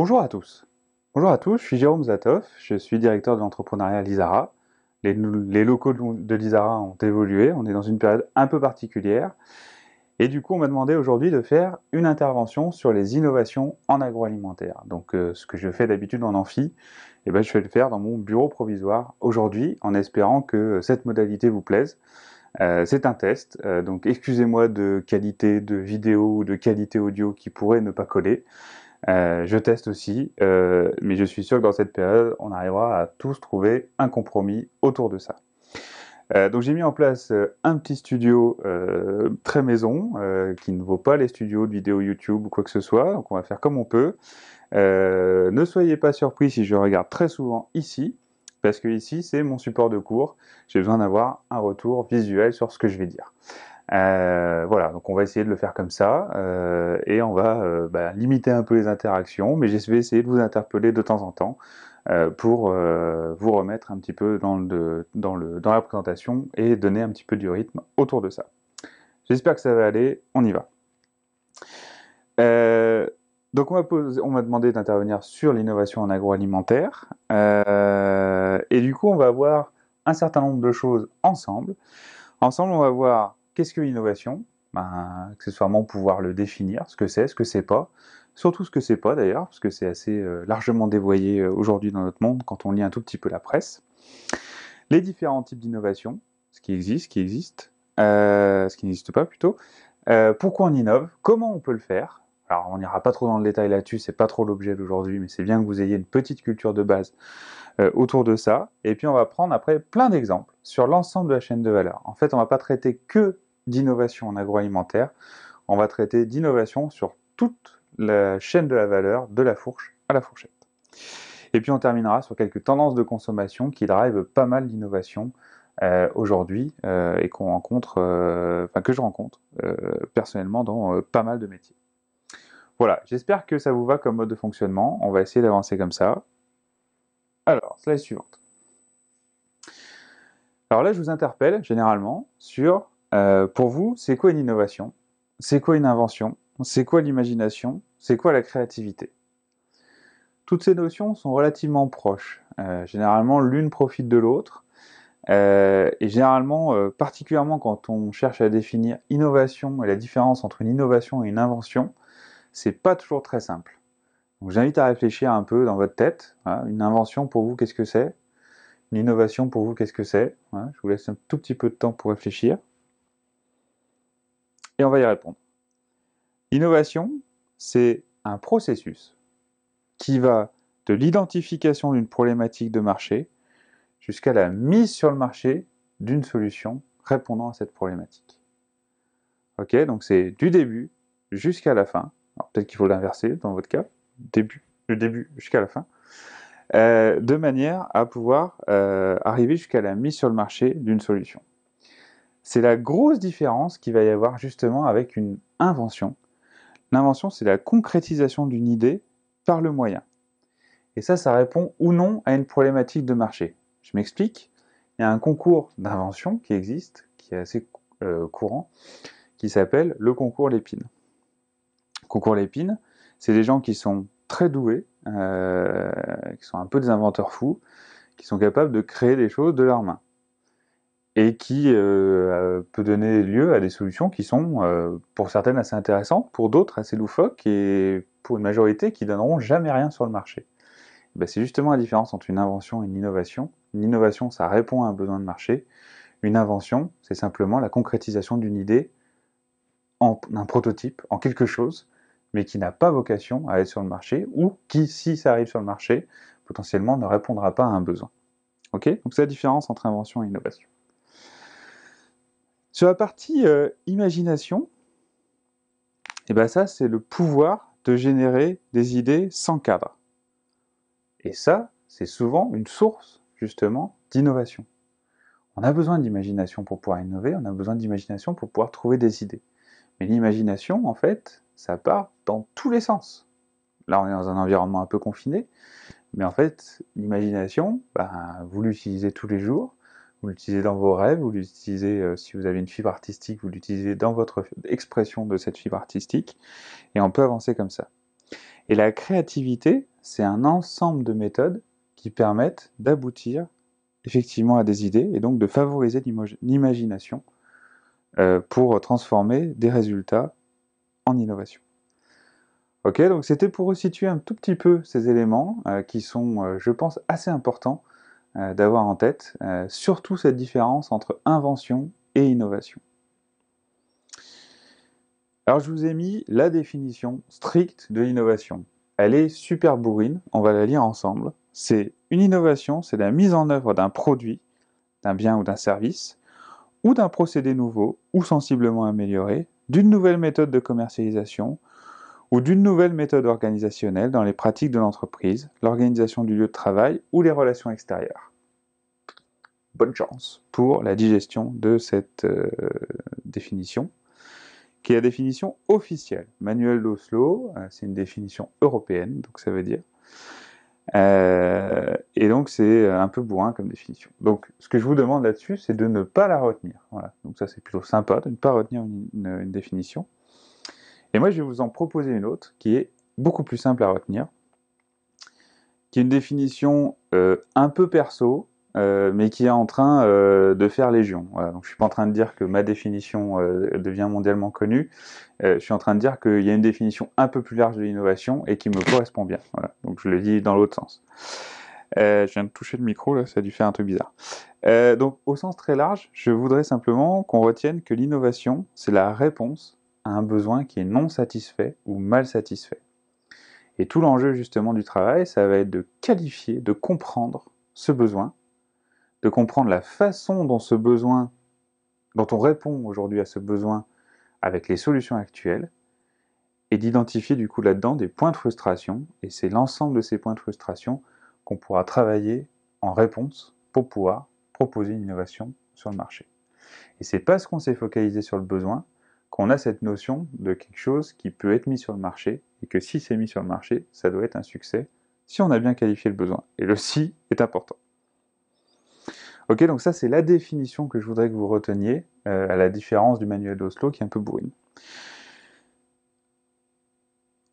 Bonjour à tous. Bonjour à tous, je suis Jérôme Zatoff, je suis directeur de l'entrepreneuriat Lizara. Les, locaux de Lizara ont évolué, on est dans une période un peu particulière. Et du coup, on m'a demandé aujourd'hui de faire une intervention sur les innovations en agroalimentaire. Donc, euh, ce que je fais d'habitude en amphi, et eh ben, je vais le faire dans mon bureau provisoire aujourd'hui, en espérant que euh, cette modalité vous plaise. Euh, c'est un test, donc excusez-moi de qualité de vidéo ou de qualité audio qui pourrait ne pas coller. Euh, je teste aussi, euh, mais je suis sûr que dans cette période, on arrivera à tous trouver un compromis autour de ça. Euh, donc j'ai mis en place un petit studio très maison, qui ne vaut pas les studios de vidéo YouTube ou quoi que ce soit, donc on va faire comme on peut. ne soyez pas surpris si je regarde très souvent ici, parce que ici c'est mon support de cours, j'ai besoin d'avoir un retour visuel sur ce que je vais dire. Euh, voilà, donc on va essayer de le faire comme ça euh, et on va euh, bah, limiter un peu les interactions, mais je vais essayer de vous interpeller de temps en temps pour vous remettre un petit peu dans, dans, le, dans la présentation et donner un petit peu du rythme autour de ça. J'espère que ça va aller, on y va. donc on on m'a demandé d'intervenir sur l'innovation en agroalimentaire et du coup on va voir un certain nombre de choses ensemble. Ensemble on va voir qu'est-ce que l'innovation Accessoirement, ben, pouvoir le définir, ce que c'est, ce que c'est pas. Surtout ce que c'est pas d'ailleurs, parce que c'est assez euh, largement dévoyé euh, aujourd'hui dans notre monde quand on lit un tout petit peu la presse. Les différents types d'innovation, ce qui existe, ce qui existe, euh, ce qui n'existe pas plutôt. pourquoi on innove Comment on peut le faire alors on n'ira pas trop dans le détail là-dessus, c'est pas trop l'objet d'aujourd'hui, mais c'est bien que vous ayez une petite culture de base autour de ça. Et puis on va prendre après plein d'exemples sur l'ensemble de la chaîne de valeur. En fait, on va pas traiter que d'innovation en agroalimentaire. On va traiter d'innovation sur toute la chaîne de la valeur, de la fourche à la fourchette. Et puis on terminera sur quelques tendances de consommation qui drivent pas mal d'innovation euh, aujourd'hui euh, et qu'on rencontre, euh, enfin que je rencontre personnellement dans pas mal de métiers. Voilà, j'espère que ça vous va comme mode de fonctionnement. On va essayer d'avancer comme ça. Alors, slide suivante. Alors là, je vous interpelle généralement sur euh, pour vous, c'est quoi une innovation C'est quoi une invention C'est quoi l'imagination C'est quoi la créativité Toutes ces notions sont relativement proches. Euh, généralement, l'une profite de l'autre. Euh, et généralement, particulièrement quand on cherche à définir innovation et la différence entre une innovation et une invention, c'est pas toujours très simple. Donc j'invite à réfléchir un peu dans votre tête. une invention pour vous, qu'est-ce que c'est Une innovation pour vous, qu'est-ce que c'est Je vous laisse un tout petit peu de temps pour réfléchir et on va y répondre. Innovation, c'est un processus qui va de l'identification d'une problématique de marché jusqu'à la mise sur le marché d'une solution répondant à cette problématique. Ok, donc c'est du début jusqu'à la fin. Peut-être qu'il faut l'inverser dans votre cas, début, du début jusqu'à la fin, euh, de manière à pouvoir euh, arriver jusqu'à la mise sur le marché d'une solution. C'est la grosse différence qu'il va y avoir justement avec une invention. L'invention, c'est la concrétisation d'une idée par le moyen. Et ça, ça répond ou non à une problématique de marché. Je m'explique. Il y a un concours d'invention qui existe, qui est assez euh, courant, qui s'appelle le concours Lépine. Concours Lépine, c'est des gens qui sont très doués, euh, qui sont un peu des inventeurs fous, qui sont capables de créer des choses de leurs mains et qui euh, peut donner lieu à des solutions qui sont euh, pour certaines assez intéressantes, pour d'autres assez loufoques et pour une majorité qui donneront jamais rien sur le marché. Bah, c'est justement la différence entre une invention et une innovation. Une innovation, ça répond à un besoin de marché. Une invention, c'est simplement la concrétisation d'une idée en un prototype, en quelque chose, mais qui n'a pas vocation à être sur le marché ou qui, si ça arrive sur le marché, potentiellement ne répondra pas à un besoin. Ok Donc c'est la différence entre invention et innovation. Sur la partie euh, imagination, et eh ben ça, c'est le pouvoir de générer des idées sans cadre. Et ça, c'est souvent une source, justement, d'innovation. On a besoin d'imagination pour pouvoir innover, on a besoin d'imagination pour pouvoir trouver des idées. Mais l'imagination, en fait, ça part dans tous les sens. Là, on est dans un environnement un peu confiné, mais en fait, l'imagination, ben, vous l'utilisez tous les jours, vous l'utilisez dans vos rêves, vous l'utilisez euh, si vous avez une fibre artistique, vous l'utilisez dans votre expression de cette fibre artistique, et on peut avancer comme ça. Et la créativité, c'est un ensemble de méthodes qui permettent d'aboutir effectivement à des idées et donc de favoriser l'imagination euh, pour transformer des résultats en innovation. Ok, donc c'était pour resituer un tout petit peu ces éléments euh, qui sont, je pense, assez importants euh, d'avoir en tête, euh, surtout cette différence entre invention et innovation. Alors je vous ai mis la définition stricte de l'innovation. Elle est super bourrine, on va la lire ensemble. C'est une innovation, c'est la mise en œuvre d'un produit, d'un bien ou d'un service, ou d'un procédé nouveau ou sensiblement amélioré, d'une nouvelle méthode de commercialisation, ou d'une nouvelle méthode organisationnelle dans les pratiques de l'entreprise, l'organisation du lieu de travail ou les relations extérieures bonne chance pour la digestion de cette euh, définition, qui est la définition officielle. Manuel d'Oslo, euh, c'est une définition européenne, donc ça veut dire. Euh, et donc c'est un peu bourrin comme définition. Donc ce que je vous demande là-dessus, c'est de ne pas la retenir. Voilà. Donc ça c'est plutôt sympa de ne pas retenir une, définition. Et moi je vais vous en proposer une autre qui est beaucoup plus simple à retenir, qui est une définition un peu perso, euh, mais qui est en train euh, de faire légion. Donc, je ne suis pas en train de dire que ma définition euh, devient mondialement connue, je suis en train de dire qu'il y a une définition un peu plus large de l'innovation et qui me correspond bien. Donc je le dis dans l'autre sens. je viens de toucher le micro, là, ça a dû faire un truc bizarre. donc au sens très large, je voudrais simplement qu'on retienne que l'innovation, c'est la réponse à un besoin qui est non satisfait ou mal satisfait. Et tout l'enjeu justement du travail, ça va être de qualifier, de comprendre ce besoin de comprendre la façon dont ce besoin, dont on répond aujourd'hui à ce besoin avec les solutions actuelles, et d'identifier du coup là-dedans des points de frustration, et c'est l'ensemble de ces points de frustration qu'on pourra travailler en réponse pour pouvoir proposer une innovation sur le marché. Et c'est parce qu'on s'est focalisé sur le besoin qu'on a cette notion de quelque chose qui peut être mis sur le marché, et que si c'est mis sur le marché, ça doit être un succès si on a bien qualifié le besoin. Et le si est important. Ok, donc ça c'est la définition que je voudrais que vous reteniez, euh, à la différence du manuel d'Oslo qui est un peu bourrine.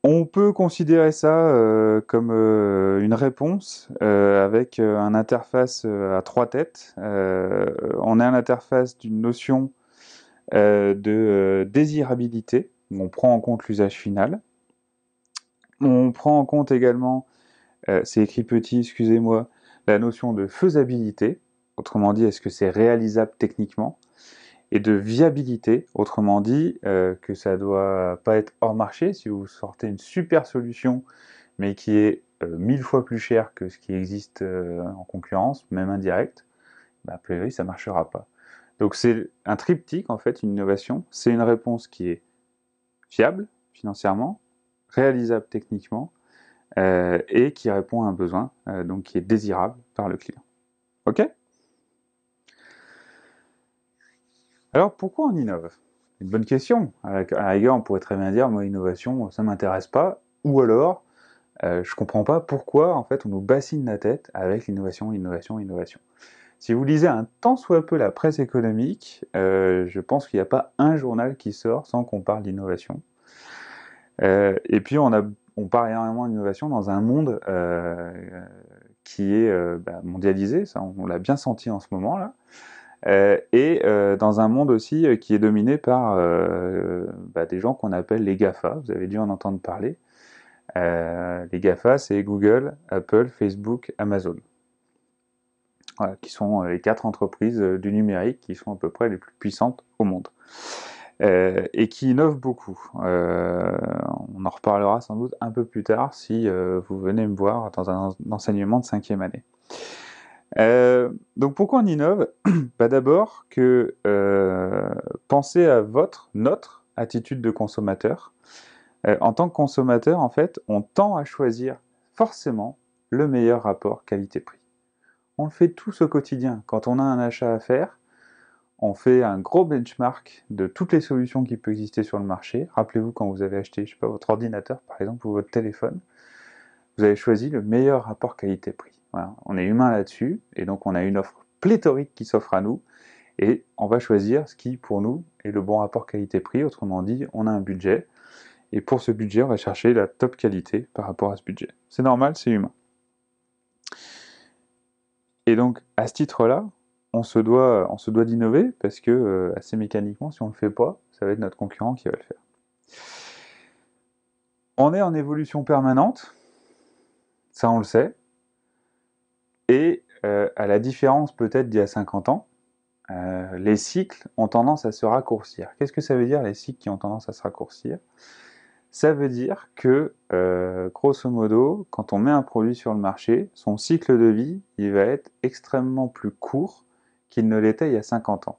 On peut considérer ça euh, comme euh, une réponse avec une interface à trois têtes. on a une interface d'une notion de désirabilité, où on prend en compte l'usage final. On prend en compte également, c'est écrit petit, excusez-moi, la notion de faisabilité, autrement dit, est-ce que c'est réalisable techniquement et de viabilité, autrement dit, euh, que ça ne doit pas être hors marché. Si vous sortez une super solution, mais qui est euh, mille fois plus chère que ce qui existe euh, en concurrence, même indirect, bah, a priori, ça ne marchera pas. Donc c'est un triptyque, en fait, une innovation. C'est une réponse qui est fiable financièrement, réalisable techniquement, et qui répond à un besoin, donc qui est désirable par le client. OK Alors pourquoi on innove Une bonne question. À la on pourrait très bien dire, moi, innovation, ça ne m'intéresse pas. Ou alors, euh, je ne comprends pas pourquoi, en fait, on nous bassine la tête avec l'innovation, innovation, innovation. Si vous lisez un tant soit peu la presse économique, euh, je pense qu'il n'y a pas un journal qui sort sans qu'on parle d'innovation. Euh, et puis, on, parle énormément d'innovation dans un monde qui est bah, mondialisé, ça on l'a bien senti en ce moment-là. Euh, et euh, dans un monde aussi euh, qui est dominé par bah, des gens qu'on appelle les GAFA, vous avez dû en entendre parler. les GAFA, c'est Google, Apple, Facebook, Amazon, qui sont les quatre entreprises du numérique qui sont à peu près les plus puissantes au monde. et qui innovent beaucoup. on en reparlera sans doute un peu plus tard si vous venez me voir dans un enseignement de cinquième année. Euh, donc pourquoi on innove bah, D'abord que euh, pensez à votre, notre attitude de consommateur. Euh, en tant que consommateur, en fait, on tend à choisir forcément le meilleur rapport qualité-prix. On le fait tous au quotidien. Quand on a un achat à faire, on fait un gros benchmark de toutes les solutions qui peuvent exister sur le marché. Rappelez-vous quand vous avez acheté, je pas, votre ordinateur par exemple ou votre téléphone, vous avez choisi le meilleur rapport qualité-prix. On est humain là-dessus, et donc on a une offre pléthorique qui s'offre à nous, et on va choisir ce qui, pour nous, est le bon rapport qualité-prix. Autrement dit, on a un budget, et pour ce budget, on va chercher la top qualité par rapport à ce budget. C'est normal, c'est humain. Et donc, à ce titre-là, on se doit, on se doit d'innover parce que euh, assez mécaniquement, si on ne le fait pas, ça va être notre concurrent qui va le faire. On est en évolution permanente, ça on le sait. Et euh, à la différence peut-être d'il y a 50 ans, euh, les cycles ont tendance à se raccourcir. Qu'est-ce que ça veut dire les cycles qui ont tendance à se raccourcir Ça veut dire que, euh, grosso modo, quand on met un produit sur le marché, son cycle de vie, il va être extrêmement plus court qu'il ne l'était il y a 50 ans.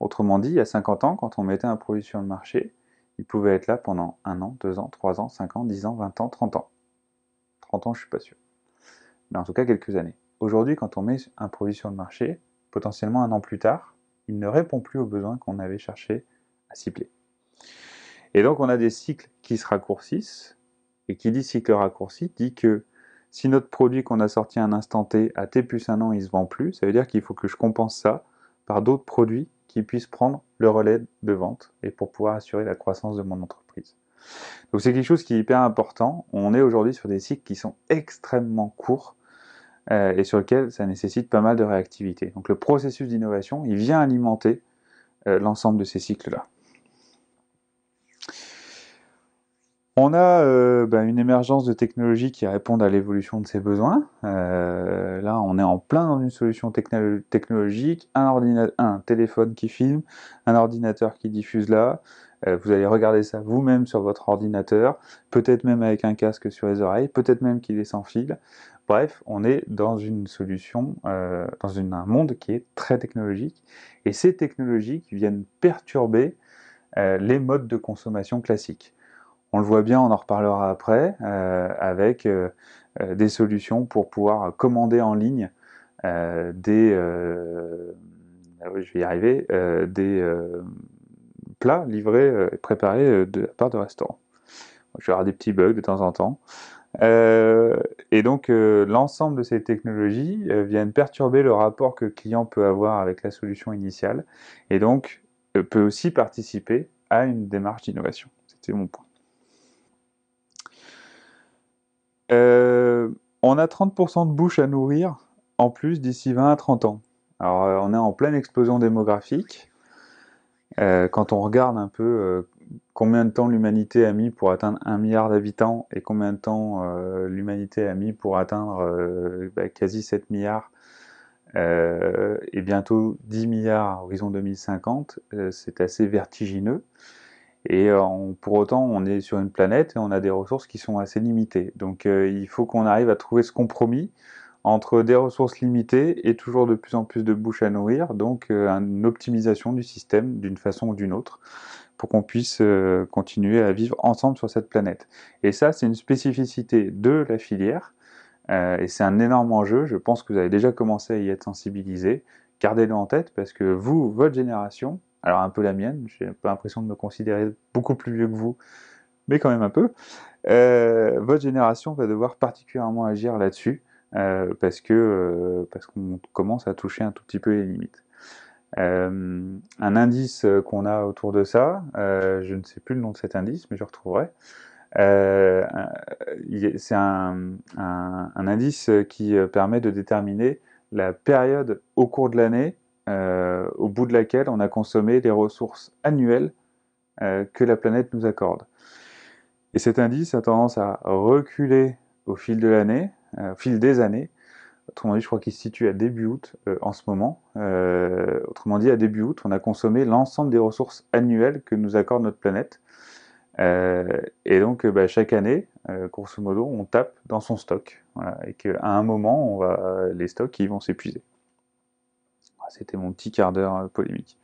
Autrement dit, il y a 50 ans, quand on mettait un produit sur le marché, il pouvait être là pendant un an, deux ans, trois ans, cinq ans, 10 ans, 20 ans, 30 ans. 30 ans, je suis pas sûr mais ben, en tout cas quelques années. Aujourd'hui, quand on met un produit sur le marché, potentiellement un an plus tard, il ne répond plus aux besoins qu'on avait cherché à cibler. Et donc on a des cycles qui se raccourcissent, et qui dit cycle raccourci dit que si notre produit qu'on a sorti à un instant T, à T plus un an, il ne se vend plus, ça veut dire qu'il faut que je compense ça par d'autres produits qui puissent prendre le relais de vente et pour pouvoir assurer la croissance de mon entreprise. Donc c'est quelque chose qui est hyper important. On est aujourd'hui sur des cycles qui sont extrêmement courts euh, et sur lequel ça nécessite pas mal de réactivité. Donc le processus d'innovation, il vient alimenter euh, l'ensemble de ces cycles-là. On a euh, bah, une émergence de technologies qui répondent à l'évolution de ces besoins. là, on est en plein dans une solution technologique, un, téléphone qui filme, un ordinateur qui diffuse là. vous allez regarder ça vous-même sur votre ordinateur, peut-être même avec un casque sur les oreilles, peut-être même qu'il est sans fil. Bref, on est dans une solution, euh, dans un monde qui est très technologique. Et ces technologies qui viennent perturber euh, les modes de consommation classiques. On le voit bien, on en reparlera après, euh, avec des solutions pour pouvoir commander en ligne des... Ah je vais y arriver, des plats livrés et préparés de la part de restaurants. Je vais avoir des petits bugs de temps en temps. Euh, et donc, euh, l'ensemble de ces technologies euh, viennent perturber le rapport que le client peut avoir avec la solution initiale et donc peut aussi participer à une démarche d'innovation. C'était mon point. on a 30% de bouches à nourrir en plus d'ici 20 à 30 ans. Alors, on est en pleine explosion démographique. quand on regarde un peu combien de temps l'humanité a mis pour atteindre 1 milliard d'habitants et combien de temps euh, l'humanité a mis pour atteindre euh, bah, quasi 7 milliards euh, et bientôt 10 milliards à horizon 2050, c'est assez vertigineux. Et pour autant, on est sur une planète et on a des ressources qui sont assez limitées. Donc il faut qu'on arrive à trouver ce compromis entre des ressources limitées et toujours de plus en plus de bouches à nourrir, donc une optimisation du système d'une façon ou d'une autre pour qu'on puisse euh, continuer à vivre ensemble sur cette planète. Et ça, c'est une spécificité de la filière, euh, et c'est un énorme enjeu. Je pense que vous avez déjà commencé à y être sensibilisé. Gardez-le en tête parce que vous, votre génération, alors un peu la mienne, j'ai pas l'impression de me considérer beaucoup plus vieux que vous, mais quand même un peu, euh, votre génération va devoir particulièrement agir là-dessus. parce que parce qu'on commence à toucher un tout petit peu les limites. Euh, un indice euh, qu'on a autour de ça, euh, je ne sais plus le nom de cet indice, mais je retrouverai. c'est un, indice qui permet de déterminer la période au cours de l'année au bout de laquelle on a consommé les ressources annuelles que la planète nous accorde. Et cet indice a tendance à reculer au fil de l'année, au fil des années, Autrement dit, je crois qu'il se situe à début août euh, en ce moment. Euh, autrement dit, à début août, on a consommé l'ensemble des ressources annuelles que nous accorde notre planète. Euh, et donc, bah, chaque année, grosso modo, on tape dans son stock. et qu'à un moment, les stocks vont s'épuiser. C'était mon petit quart d'heure polémique.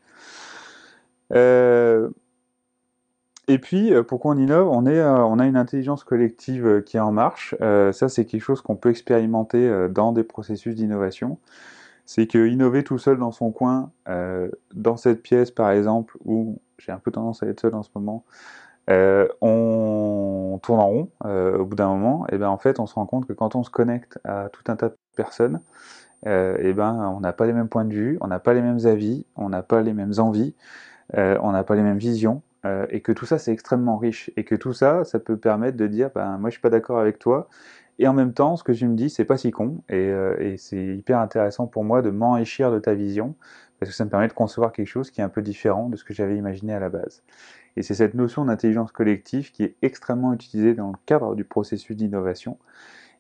Et puis, euh, pourquoi on innove euh, on, a une intelligence collective euh, qui est en marche. ça, c'est quelque chose qu'on peut expérimenter dans des processus d'innovation. C'est que innover tout seul dans son coin, dans cette pièce par exemple, où j'ai un peu tendance à être seul en ce moment, on tourne en rond au bout d'un moment, et bien, en fait on se rend compte que quand on se connecte à tout un tas de personnes, et ben on n'a pas les mêmes points de vue, on n'a pas les mêmes avis, on n'a pas les mêmes envies, on n'a pas les mêmes visions, euh, et que tout ça c'est extrêmement riche et que tout ça ça peut permettre de dire ben moi je suis pas d'accord avec toi et en même temps ce que tu me dis c'est pas si con et, euh, et c'est hyper intéressant pour moi de m'enrichir de ta vision parce que ça me permet de concevoir quelque chose qui est un peu différent de ce que j'avais imaginé à la base. Et c'est cette notion d'intelligence collective qui est extrêmement utilisée dans le cadre du processus d'innovation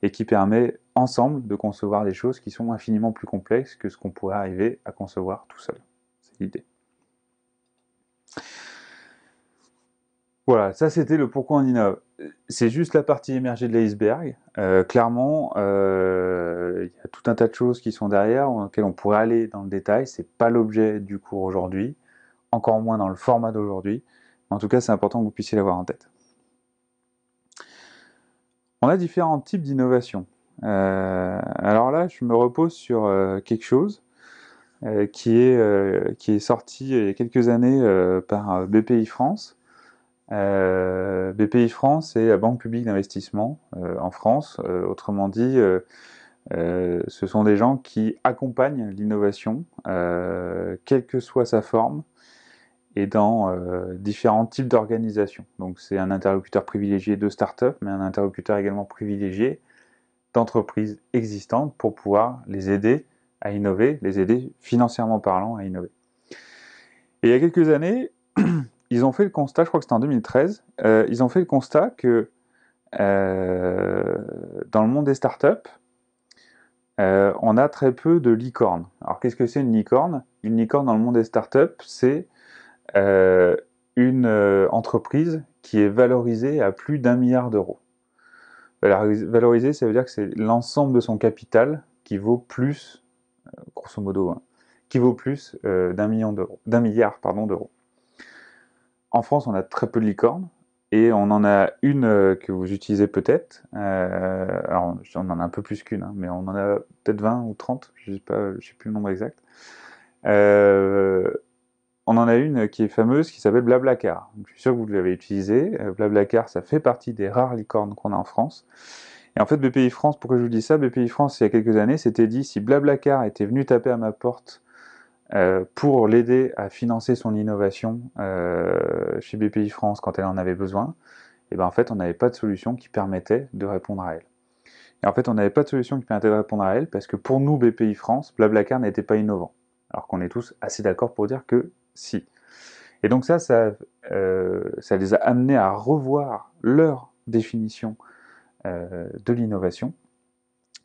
et qui permet ensemble de concevoir des choses qui sont infiniment plus complexes que ce qu'on pourrait arriver à concevoir tout seul. C'est l'idée. Voilà, ça c'était le pourquoi on innove. C'est juste la partie émergée de l'iceberg. Euh, clairement, euh, il y a tout un tas de choses qui sont derrière, auxquelles on pourrait aller dans le détail. n'est pas l'objet du cours aujourd'hui, encore moins dans le format d'aujourd'hui. En tout cas, c'est important que vous puissiez l'avoir en tête. On a différents types d'innovation. Euh, alors là, je me repose sur quelque chose qui, est, qui est sorti il y a quelques années par BPI France euh, BPI France la Banque publique d'investissement euh, en France. Euh, autrement dit, ce sont des gens qui accompagnent l'innovation, quelle que soit sa forme, et dans différents types d'organisations. Donc c'est un interlocuteur privilégié de start-up, mais un interlocuteur également privilégié d'entreprises existantes pour pouvoir les aider à innover, les aider financièrement parlant à innover. Et il y a quelques années, ils ont fait le constat, je crois que c'était en 2013, euh, ils ont fait le constat que euh, dans le monde des startups, euh, on a très peu de licornes. Alors qu'est-ce que c'est une licorne Une licorne dans le monde des startups, c'est une entreprise qui est valorisée à plus d'un milliard d'euros. Valorisée, ça veut dire que c'est l'ensemble de son capital qui vaut plus, grosso modo, hein, qui vaut plus d'un million d'euros, d'un milliard d'euros. En France, on a très peu de licornes. Et on en a une euh, que vous utilisez peut-être. Euh, alors, on en a un peu plus qu'une, hein, mais on en a peut-être 20 ou 30, je ne sais, pas, je sais plus le nombre exact. Euh, on en a une qui est fameuse, qui s'appelle Blablacar. je suis sûr que vous l'avez utilisée. Blablacar, ça fait partie des rares licornes qu'on a en France. Et en fait, BPI France, pourquoi je vous dis ça BPI France, il y a quelques années, s'était dit, si Blablacar était venu taper à ma porte euh, pour l'aider à financer son innovation euh, chez BPI France quand elle en avait besoin, et eh ben en fait on n'avait pas de solution qui permettait de répondre à elle. Et en fait on n'avait pas de solution qui permettait de répondre à elle parce que pour nous BPI France, Blablacar n'était pas innovant. Alors qu'on est tous assez d'accord pour dire que si. Et donc ça, ça, euh, les a amenés à revoir leur définition de l'innovation,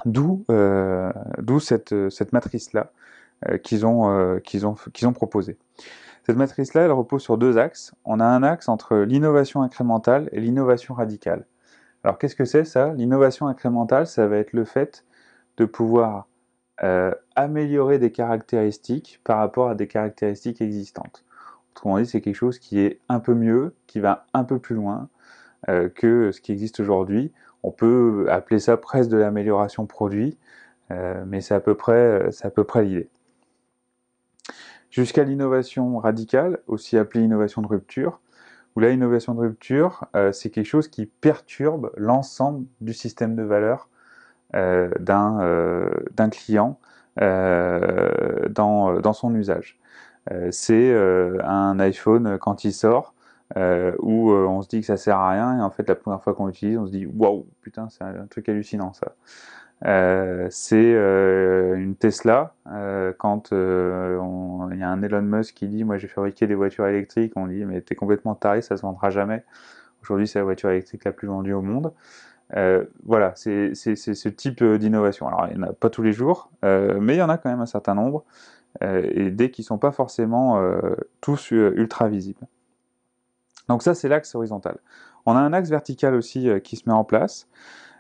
d'où cette, cette matrice-là euh, qu'ils ont, euh, qu'ils ont, qu'ils ont proposé. Cette matrice-là, elle repose sur deux axes. On a un axe entre l'innovation incrémentale et l'innovation radicale. Alors qu'est-ce que c'est ça L'innovation incrémentale, ça va être le fait de pouvoir euh, améliorer des caractéristiques par rapport à des caractéristiques existantes. Autrement dit, c'est quelque chose qui est un peu mieux, qui va un peu plus loin que ce qui existe aujourd'hui. On peut appeler ça presque de l'amélioration produit, mais c'est à peu près, à peu près l'idée jusqu'à l'innovation radicale, aussi appelée innovation de rupture, où là, innovation de rupture, euh, c'est quelque chose qui perturbe l'ensemble du système de valeur euh, euh, d'un client dans, son usage. c'est un iPhone quand il sort, où on se dit que ça sert à rien, et en fait, la première fois qu'on l'utilise, on se dit waouh, putain, c'est un truc hallucinant ça. Euh, c'est euh, une Tesla. Euh, quand il y a un Elon Musk qui dit Moi j'ai fabriqué des voitures électriques, on dit Mais t'es complètement taré, ça se vendra jamais. Aujourd'hui, c'est la voiture électrique la plus vendue au monde. voilà, c'est ce type d'innovation. Alors, il n'y en a pas tous les jours, mais il y en a quand même un certain nombre, et dès qu'ils ne sont pas forcément tous ultra visibles. Donc ça, c'est l'axe horizontal. On a un axe vertical aussi qui se met en place.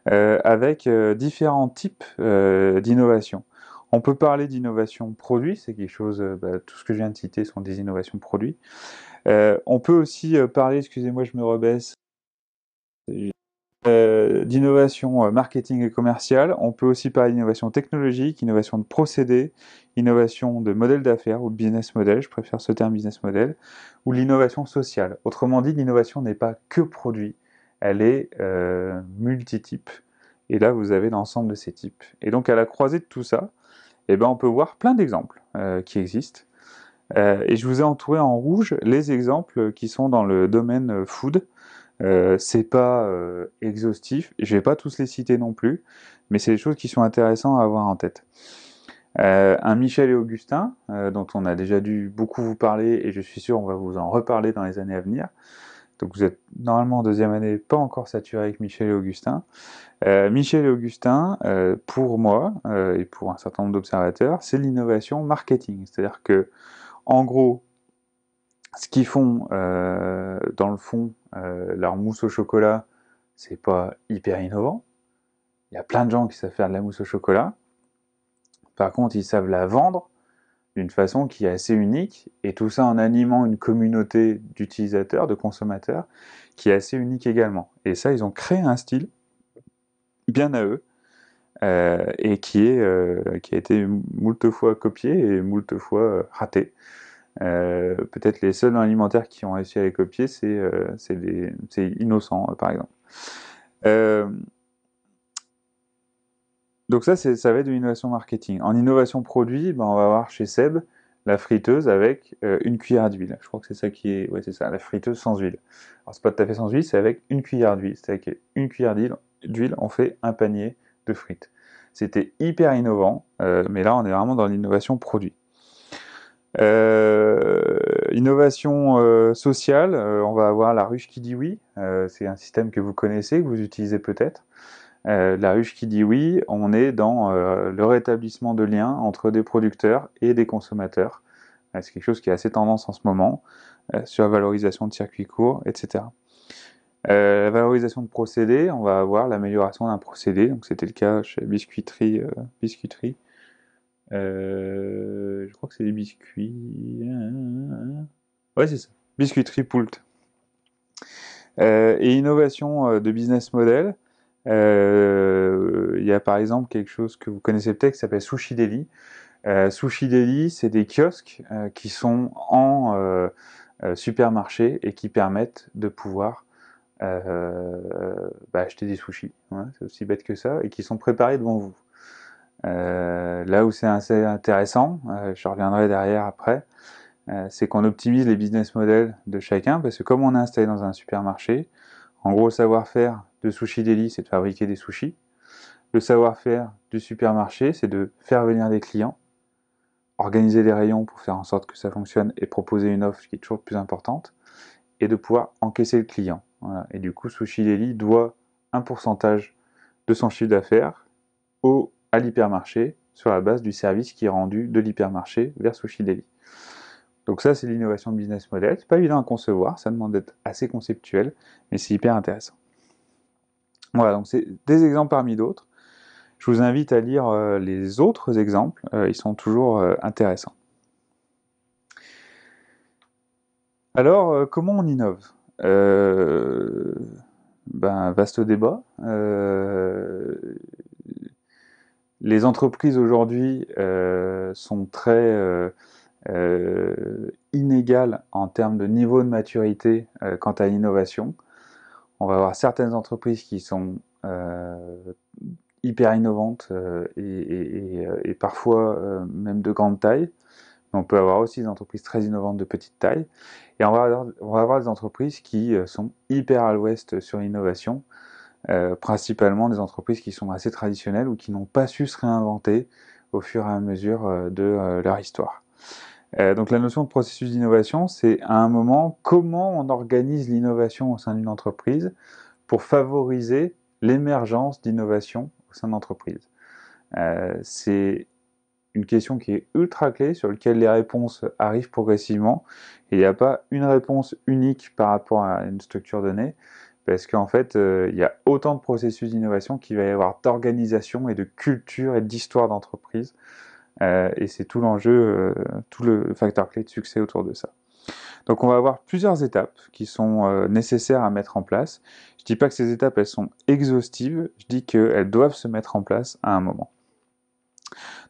Euh, avec euh, différents types euh, d'innovation. On peut parler d'innovation produit, c'est quelque chose, bah, tout ce que je viens de citer sont des innovations produits. on peut aussi parler, excusez-moi, je me rebaisse, d'innovation marketing et commerciale. On peut aussi parler d'innovation technologique, innovation de procédés, innovation de modèle d'affaires ou business model, je préfère ce terme business model, ou l'innovation sociale. Autrement dit, l'innovation n'est pas que produit, elle est euh, multi type Et là, vous avez l'ensemble de ces types. Et donc, à la croisée de tout ça, eh ben, on peut voir plein d'exemples euh, qui existent. Euh, et je vous ai entouré en rouge les exemples qui sont dans le domaine food. Euh, c'est pas exhaustif, je vais pas tous les citer non plus, mais c'est des choses qui sont intéressantes à avoir en tête. un Michel et Augustin, dont on a déjà dû beaucoup vous parler, et je suis sûr on va vous en reparler dans les années à venir vous êtes normalement en deuxième année pas encore saturé avec Michel et Augustin. Euh, Michel et Augustin, euh, pour moi euh, et pour un certain nombre d'observateurs, c'est l'innovation marketing. C'est-à-dire que, en gros, ce qu'ils font dans le fond, leur mousse au chocolat, c'est pas hyper innovant. Il y a plein de gens qui savent faire de la mousse au chocolat. Par contre, ils savent la vendre d'une façon qui est assez unique, et tout ça en animant une communauté d'utilisateurs, de consommateurs, qui est assez unique également. Et ça, ils ont créé un style bien à eux, euh, et qui, est, euh, qui a été moult fois copié et moult fois euh, raté. Peut-être les seuls alimentaires qui ont réussi à les copier, c'est Innocent, par exemple. Donc ça, ça va être de l'innovation marketing. En innovation produit, ben, on va voir chez Seb la friteuse avec euh, une cuillère d'huile. Je crois que c'est ça qui est... Oui, c'est ça, la friteuse sans huile. Alors, c'est pas tout à fait sans huile, c'est avec une cuillère d'huile. C'est avec une cuillère d'huile, on fait un panier de frites. C'était hyper innovant, euh, mais là, on est vraiment dans l'innovation produit. Euh, innovation sociale, on va avoir la ruche qui dit oui. c'est un système que vous connaissez, que vous utilisez peut-être. Euh, la ruche qui dit oui, on est dans euh, le rétablissement de liens entre des producteurs et des consommateurs. Euh, c'est quelque chose qui a assez tendance en ce moment, sur la valorisation de circuits courts, etc. la valorisation de procédés, on va avoir l'amélioration d'un procédé, donc c'était le cas chez Biscuiterie. biscuiterie. je crois que c'est des biscuits. Ouais, c'est ça. Biscuiterie Poult. et innovation de business model, euh, il y a par exemple quelque chose que vous connaissez peut-être qui s'appelle Sushi Deli. Euh, Sushi Deli, c'est des kiosques euh, qui sont en supermarché et qui permettent de pouvoir euh, bah, acheter des sushis. c'est aussi bête que ça, et qui sont préparés devant vous. Euh, là où c'est assez intéressant, je reviendrai derrière après, c'est qu'on optimise les business models de chacun, parce que comme on est installé dans un supermarché, en gros, le savoir-faire de Sushi Deli, c'est de fabriquer des sushis. Le savoir-faire du supermarché, c'est de faire venir des clients, organiser les rayons pour faire en sorte que ça fonctionne et proposer une offre qui est toujours plus importante, et de pouvoir encaisser le client. Et du coup, Sushi Deli doit un pourcentage de son chiffre d'affaires à l'hypermarché sur la base du service qui est rendu de l'hypermarché vers Sushi Deli. Donc ça, c'est l'innovation de business model. C'est pas évident à concevoir, ça demande d'être assez conceptuel, mais c'est hyper intéressant. Voilà, donc c'est des exemples parmi d'autres. Je vous invite à lire euh, les autres exemples, euh, ils sont toujours euh, intéressants. Alors, comment on innove ben, Vaste débat. les entreprises aujourd'hui sont très euh, inégales en termes de niveau de maturité euh, quant à l'innovation. On va avoir certaines entreprises qui sont euh, hyper innovantes et, parfois même de grande taille. on peut avoir aussi des entreprises très innovantes de petite taille. Et on va avoir, des entreprises qui sont hyper à l'ouest sur l'innovation, principalement des entreprises qui sont assez traditionnelles ou qui n'ont pas su se réinventer au fur et à mesure de leur histoire. Euh, donc la notion de processus d'innovation, c'est à un moment comment on organise l'innovation au sein d'une entreprise pour favoriser l'émergence d'innovation au sein d'entreprise. Euh, c'est une question qui est ultra clé sur laquelle les réponses arrivent progressivement. il n'y a pas une réponse unique par rapport à une structure donnée, parce qu'en fait, euh, il y a autant de processus d'innovation qu'il va y avoir d'organisation et de culture et d'histoire d'entreprise euh, et c'est tout l'enjeu, euh, tout le facteur clé de succès autour de ça. Donc on va avoir plusieurs étapes qui sont euh, nécessaires à mettre en place. Je ne dis pas que ces étapes elles sont exhaustives, je dis qu'elles doivent se mettre en place à un moment.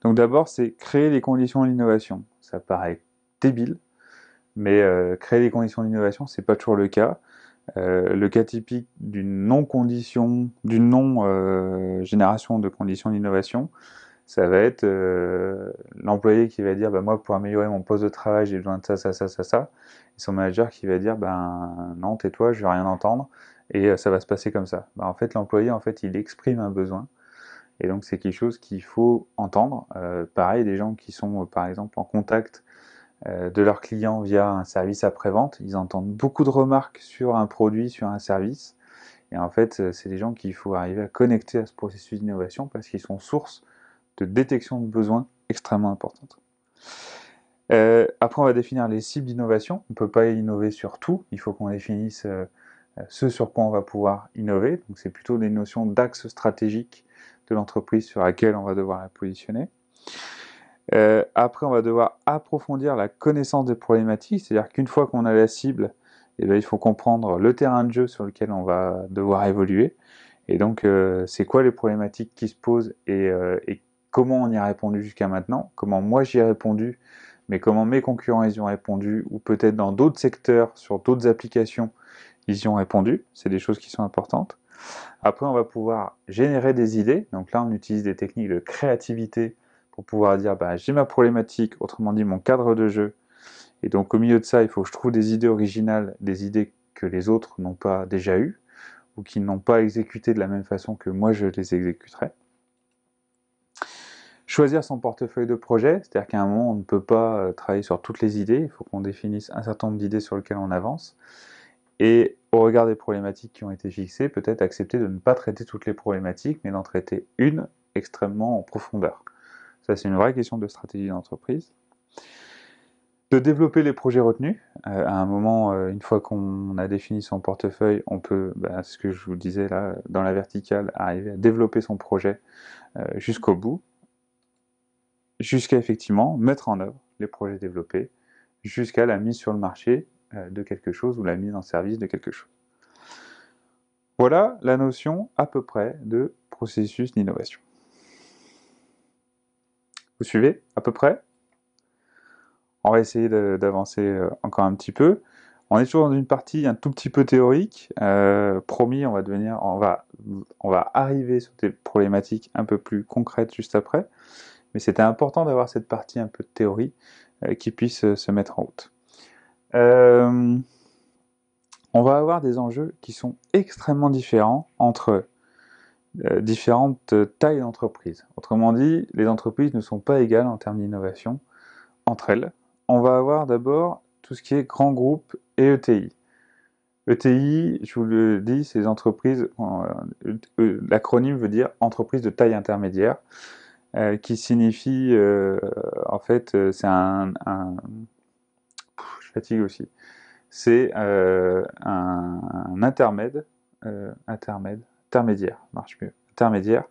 Donc d'abord c'est créer les conditions d'innovation. Ça paraît débile, mais créer les conditions d'innovation, ce n'est pas toujours le cas. le cas typique d'une non-condition, d'une non-génération de conditions d'innovation, ça va être euh, l'employé qui va dire bah, moi pour améliorer mon poste de travail j'ai besoin de ça ça ça ça ça et son manager qui va dire ben non tais-toi je vais rien entendre et euh, ça va se passer comme ça bah, en fait l'employé en fait il exprime un besoin et donc c'est quelque chose qu'il faut entendre euh, pareil des gens qui sont par exemple en contact de leurs clients via un service après-vente, ils entendent beaucoup de remarques sur un produit, sur un service, et en fait, c'est des gens qu'il faut arriver à connecter à ce processus d'innovation parce qu'ils sont source de détection de besoins extrêmement importante. Euh, après, on va définir les cibles d'innovation. On ne peut pas innover sur tout. Il faut qu'on définisse euh, ce sur quoi on va pouvoir innover. Donc, c'est plutôt des notions d'axe stratégique de l'entreprise sur laquelle on va devoir la positionner. Euh, après, on va devoir approfondir la connaissance des problématiques. C'est-à-dire qu'une fois qu'on a la cible, eh ben, il faut comprendre le terrain de jeu sur lequel on va devoir évoluer. Et donc, c'est quoi les problématiques qui se posent et, et comment on y a répondu jusqu'à maintenant, comment moi j'y ai répondu, mais comment mes concurrents y ont répondu, ou peut-être dans d'autres secteurs, sur d'autres applications, ils y ont répondu. C'est des choses qui sont importantes. Après, on va pouvoir générer des idées. Donc là, on utilise des techniques de créativité pour pouvoir dire bah, j'ai ma problématique, autrement dit mon cadre de jeu. Et donc au milieu de ça, il faut que je trouve des idées originales, des idées que les autres n'ont pas déjà eues ou qui n'ont pas exécutées de la même façon que moi je les exécuterais. Choisir son portefeuille de projet, c'est-à-dire qu'à un moment, on ne peut pas euh, travailler sur toutes les idées, il faut qu'on définisse un certain nombre d'idées sur lesquelles on avance. Et au regard des problématiques qui ont été fixées, peut-être accepter de ne pas traiter toutes les problématiques, mais d'en traiter une extrêmement en profondeur. Ça, c'est une vraie question de stratégie d'entreprise. De développer les projets retenus. Euh, à un moment, euh, une fois qu'on a défini son portefeuille, on peut, bah, ce que je vous disais là, dans la verticale, arriver à développer son projet jusqu'au bout jusqu'à effectivement mettre en œuvre les projets développés, jusqu'à la mise sur le marché euh, de quelque chose ou la mise en service de quelque chose. Voilà la notion à peu près de processus d'innovation. Vous suivez à peu près On va essayer d'avancer euh, encore un petit peu. On est toujours dans une partie un tout petit peu théorique. Euh, promis, on va devenir, on va, on va arriver sur des problématiques un peu plus concrètes juste après. Mais c'était important d'avoir cette partie un peu de théorie euh, qui puisse euh, se mettre en route. Euh, on va avoir des enjeux qui sont extrêmement différents entre différentes tailles d'entreprises. Autrement dit, les entreprises ne sont pas égales en termes d'innovation entre elles. On va avoir d'abord tout ce qui est grand groupe et ETI. ETI, je vous le dis, c'est les entreprises, l'acronyme veut dire entreprise de taille intermédiaire. Euh, qui signifie, euh, en fait, euh, c'est un, Je fatigue aussi. C'est un, un, intermède, intermédiaire, marche mieux, intermédiaire,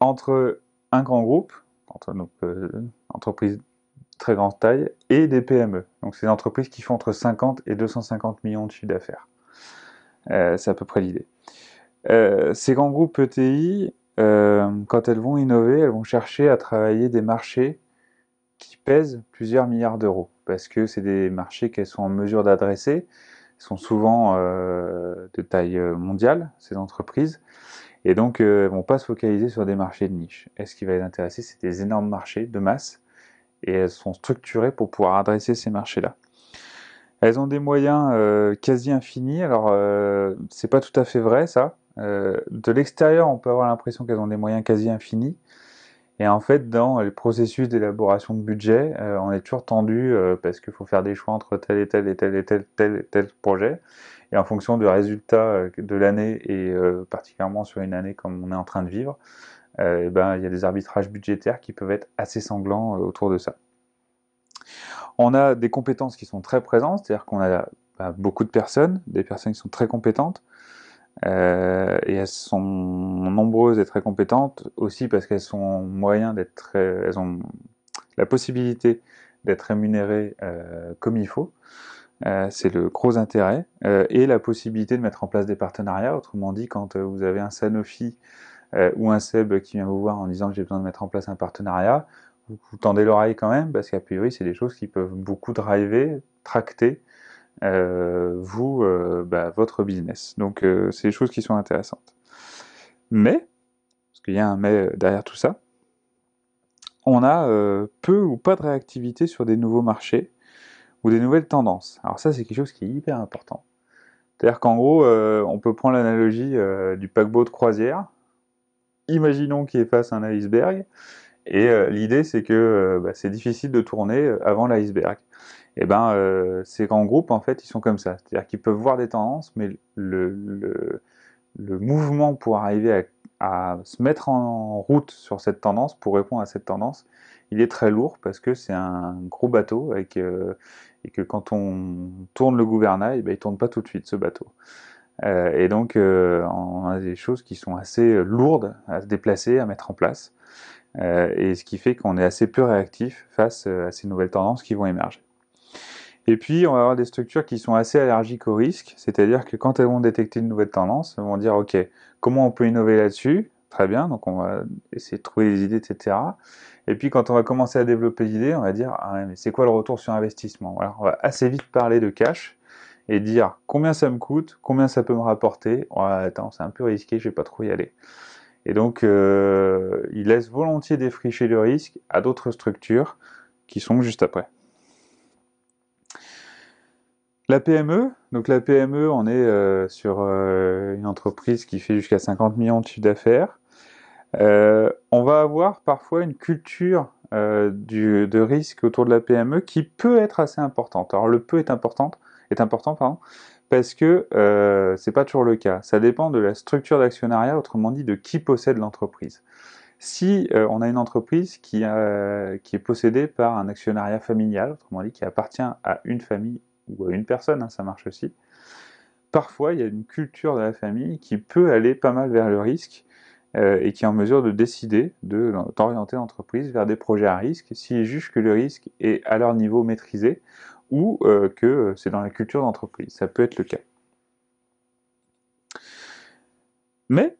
entre un grand groupe, entre donc, entreprise très grande taille, et des PME. Donc c'est des entreprises qui font entre 50 et 250 millions de chiffres d'affaires. c'est à peu près l'idée. ces grands groupes ETI, euh, quand elles vont innover, elles vont chercher à travailler des marchés qui pèsent plusieurs milliards d'euros, parce que c'est des marchés qu'elles sont en mesure d'adresser, sont souvent euh, de taille euh, mondiale, ces entreprises, et donc elles ne vont pas se focaliser sur des marchés de niche. ce qui va les intéresser, c'est des énormes marchés de masse, et elles sont structurées pour pouvoir adresser ces marchés-là. Elles ont des moyens quasi infinis, alors c'est pas tout à fait vrai ça, euh, de l'extérieur, on peut avoir l'impression qu'elles ont des moyens quasi infinis. Et en fait, dans euh, le processus d'élaboration de budget, euh, on est toujours tendu parce qu'il faut faire des choix entre tel et tel et tel et tel tel, projet. Et en fonction du résultat de l'année et particulièrement sur une année comme on est en train de vivre, eh ben, il y a des arbitrages budgétaires qui peuvent être assez sanglants autour de ça. On a des compétences qui sont très présentes, c'est-à-dire qu'on a bah, beaucoup de personnes, des personnes qui sont très compétentes. Euh, et elles sont nombreuses et très compétentes aussi parce qu'elles sont moyens d'être, elles ont la possibilité d'être rémunérées euh, comme il faut. Euh, c'est le gros intérêt et la possibilité de mettre en place des partenariats. Autrement dit, quand vous avez un Sanofi ou un SEB qui vient vous voir en disant que j'ai besoin de mettre en place un partenariat, vous, tendez l'oreille quand même parce qu'à priori, c'est des choses qui peuvent beaucoup driver, tracter euh, vous, euh, bah, votre business. Donc, euh, c'est des choses qui sont intéressantes. Mais, parce qu'il y a un mais derrière tout ça, on a peu ou pas de réactivité sur des nouveaux marchés ou des nouvelles tendances. Alors ça, c'est quelque chose qui est hyper important. C'est-à-dire qu'en gros, on peut prendre l'analogie du paquebot de croisière. Imaginons qu'il est face à un iceberg. Et l'idée, c'est que bah, c'est difficile de tourner avant l'iceberg et eh ben, euh, ces grands groupes, en fait, ils sont comme ça. C'est-à-dire qu'ils peuvent voir des tendances, mais le, mouvement pour arriver à, se mettre en route sur cette tendance, pour répondre à cette tendance, il est très lourd parce que c'est un gros bateau et que, quand on tourne le gouvernail, eh ben, il ne tourne pas tout de suite ce bateau. Euh, et donc, euh, on a des choses qui sont assez lourdes à se déplacer, à mettre en place. et ce qui fait qu'on est assez peu réactif face à ces nouvelles tendances qui vont émerger. Et puis, on va avoir des structures qui sont assez allergiques au risque, c'est-à-dire que quand elles vont détecter une nouvelle tendance, elles vont dire, OK, comment on peut innover là-dessus Très bien, donc on va essayer de trouver des idées, etc. Et puis, quand on va commencer à développer l'idée, on va dire, ah, mais c'est quoi le retour sur investissement On va assez vite parler de cash et dire combien ça me coûte, combien ça peut me rapporter. attends, c'est un peu risqué, je vais pas trop y aller. Et donc, euh, il laisse volontiers défricher le risque à d'autres structures qui sont juste après. La PME, donc la PME, on est euh, sur euh, une entreprise qui fait jusqu'à 50 millions de chiffre d'affaires. Euh, on va avoir parfois une culture de risque autour de la PME qui peut être assez importante. Alors le peu est importante, est important pardon, parce que ce c'est pas toujours le cas. Ça dépend de la structure d'actionnariat, autrement dit de qui possède l'entreprise. Si on a une entreprise qui, qui est possédée par un actionnariat familial, autrement dit qui appartient à une famille ou à une personne, hein, ça marche aussi, parfois il y a une culture de la famille qui peut aller pas mal vers le risque euh, et qui est en mesure de décider de d'orienter l'entreprise vers des projets à risque s'ils jugent que le risque est à leur niveau maîtrisé ou euh, que c'est dans la culture d'entreprise. Ça peut être le cas. Mais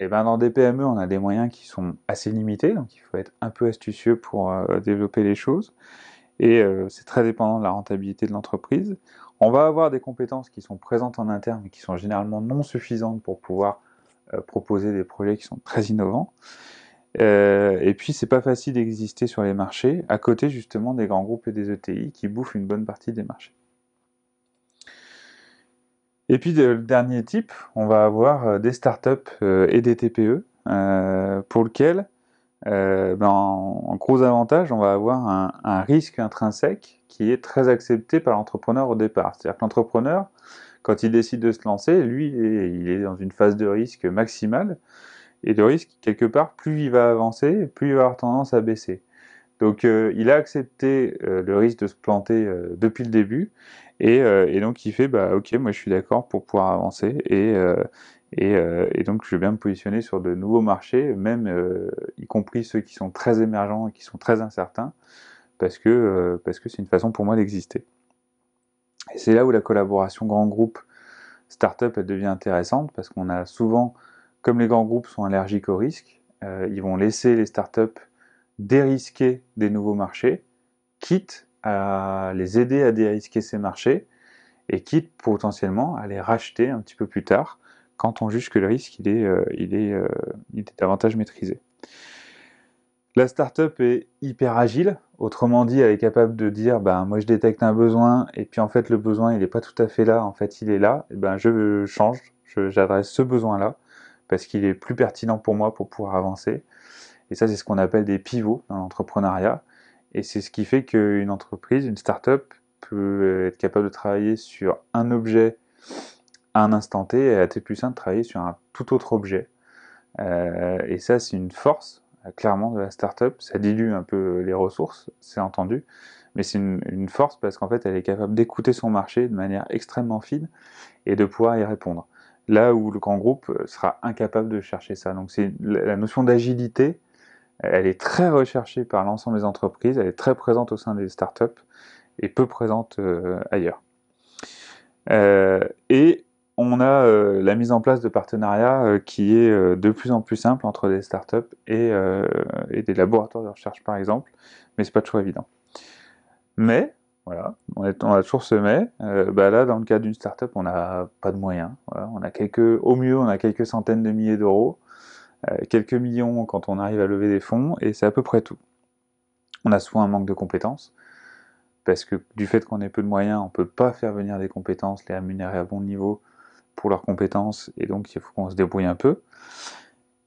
eh ben, dans des PME, on a des moyens qui sont assez limités, donc il faut être un peu astucieux pour euh, développer les choses. Et euh, c'est très dépendant de la rentabilité de l'entreprise. On va avoir des compétences qui sont présentes en interne, mais qui sont généralement non suffisantes pour pouvoir euh, proposer des projets qui sont très innovants. Euh, et puis, c'est pas facile d'exister sur les marchés, à côté justement des grands groupes et des ETI qui bouffent une bonne partie des marchés. Et puis, le dernier type, on va avoir des startups et des TPE, pour lequel euh, ben en, gros avantage, on va avoir un, risque intrinsèque qui est très accepté par l'entrepreneur au départ. C'est-à-dire que l'entrepreneur, quand il décide de se lancer, lui, il est dans une phase de risque maximale. Et de risque, quelque part, plus il va avancer, plus il va avoir tendance à baisser. Donc euh, il a accepté euh, le risque de se planter euh, depuis le début et, donc il fait bah ok moi je suis d'accord pour pouvoir avancer et donc je vais bien me positionner sur de nouveaux marchés, même y compris ceux qui sont très émergents et qui sont très incertains, parce que c'est une façon pour moi d'exister. Et c'est là où la collaboration grand groupe start up devient intéressante parce qu'on a souvent, comme les grands groupes sont allergiques au risque, ils vont laisser les start startups dérisquer des nouveaux marchés, quitte à les aider à dérisquer ces marchés et quitte potentiellement à les racheter un petit peu plus tard quand on juge que le risque il est, euh, euh, il est, davantage maîtrisé. La startup est hyper agile, autrement dit, elle est capable de dire ben, moi je détecte un besoin et puis en fait le besoin il n'est pas tout à fait là, en fait il est là, et eh ben, je change, j'adresse ce besoin là parce qu'il est plus pertinent pour moi pour pouvoir avancer. Et ça, c'est ce qu'on appelle des pivots dans l'entrepreneuriat. Et c'est ce qui fait qu'une entreprise, une start-up, peut euh, être capable de travailler sur un objet à un instant T et à T plus 1 de travailler sur un tout autre objet. Euh, et ça, c'est une force, euh, clairement, de la start-up. Ça dilue un peu les ressources, c'est entendu. Mais c'est une, force parce qu'en fait, elle est capable d'écouter son marché de manière extrêmement fine et de pouvoir y répondre. Là où le grand groupe sera incapable de chercher ça. Donc, c'est la notion d'agilité elle est très recherchée par l'ensemble des entreprises, elle est très présente au sein des startups et peu présente euh, ailleurs. Euh, et on a euh, la mise en place de partenariats qui est de plus en plus simple entre des startups et, et des laboratoires de recherche par exemple, mais c'est pas toujours évident. Mais voilà, on, a toujours ce mais. Bah là, dans le cas d'une startup, on n'a pas de moyens. on a quelques, au mieux, on a quelques centaines de milliers d'euros. Euh, quelques millions quand on arrive à lever des fonds, et c'est à peu près tout. On a souvent un manque de compétences, parce que du fait qu'on ait peu de moyens, on ne peut pas faire venir des compétences, les rémunérer à bon niveau pour leurs compétences, et donc il faut qu'on se débrouille un peu.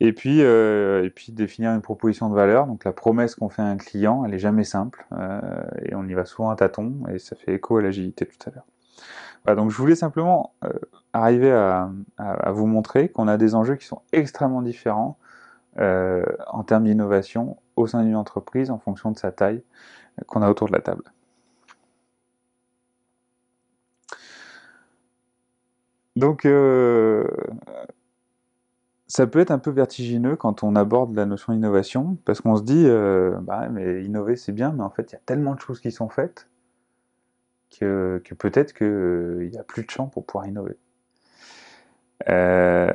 Et puis, euh, et puis définir une proposition de valeur. Donc la promesse qu'on fait à un client, elle n'est jamais simple, euh, et on y va souvent à tâtons, et ça fait écho à l'agilité tout à l'heure donc je voulais simplement euh, arriver à, vous montrer qu'on a des enjeux qui sont extrêmement différents euh, en termes d'innovation au sein d'une entreprise en fonction de sa taille euh, qu'on a autour de la table. Donc, ça peut être un peu vertigineux quand on aborde la notion d'innovation, parce qu'on se dit, bah, mais innover c'est bien, mais en fait, il y a tellement de choses qui sont faites que, peut-être qu'il n'y euh, a plus de champ pour pouvoir innover. Euh,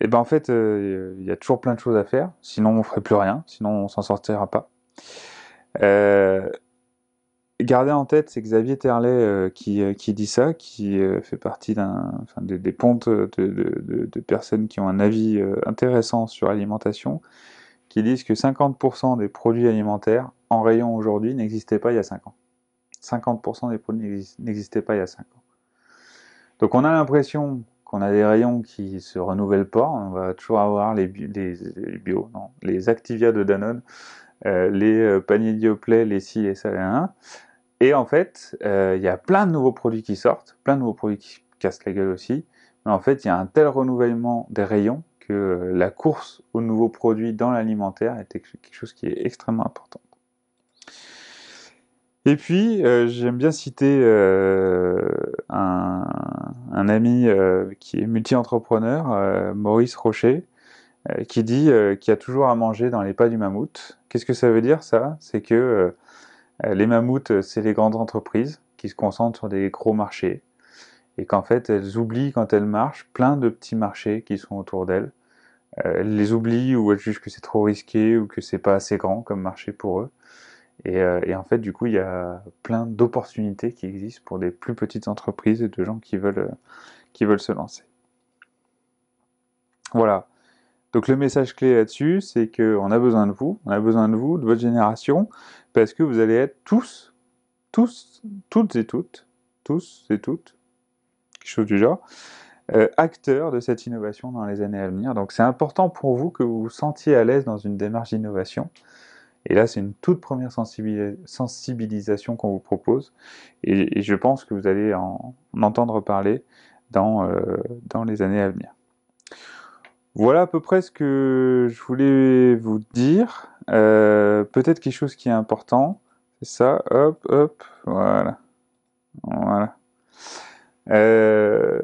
et ben en fait, il euh, y a toujours plein de choses à faire, sinon on ne ferait plus rien, sinon on s'en sortira pas. gardez en tête, c'est Xavier Terlet qui, dit ça, qui fait partie des, pontes de, de, personnes qui ont un avis intéressant sur l'alimentation, qui disent que 50% des produits alimentaires en rayon aujourd'hui n'existaient pas il y a 5 ans. 50% des produits n'existaient pas il y a 5 ans. Donc on a l'impression qu'on a des rayons qui se renouvellent pas, on va toujours avoir les, bio, les, bio, non, les Activia de Danone, euh, les euh, paniers Dioplay, les si et ça et Et en fait, euh, il y a plein de nouveaux produits qui sortent, plein de nouveaux produits qui cassent la gueule aussi. Mais en fait, il y a un tel renouvellement des rayons que la course aux nouveaux produits dans l'alimentaire est quelque chose qui est extrêmement important. Et puis, euh, j'aime bien citer euh, un, ami euh, qui est multi-entrepreneur, Maurice Rocher, qui dit qu'il y a toujours à manger dans les pas du mammouth. Qu'est-ce que ça veut dire ça C'est que les mammouths, c'est les grandes entreprises qui se concentrent sur des gros marchés et qu'en fait, elles oublient quand elles marchent plein de petits marchés qui sont autour d'elles. elles les oublient ou elles jugent que c'est trop risqué ou que c'est pas assez grand comme marché pour eux. Euh, et, en fait, du coup, il y a plein d'opportunités qui existent pour des plus petites entreprises et de gens qui veulent, euh, qui veulent se lancer. Voilà. Donc le message clé là-dessus, c'est qu'on a besoin de vous, on a besoin de vous, de votre génération, parce que vous allez être tous, tous, toutes et toutes, tous et toutes, quelque chose du genre, euh, acteurs de cette innovation dans les années à venir. Donc c'est important pour vous que vous vous sentiez à l'aise dans une démarche d'innovation. Et là, c'est une toute première sensibilisation qu'on vous propose. Et, je pense que vous allez en, entendre parler dans, euh, dans les années à venir. Voilà à peu près ce que je voulais vous dire. Euh, peut-être quelque chose qui est important. C'est ça. Hop, hop. Voilà. Voilà. Euh,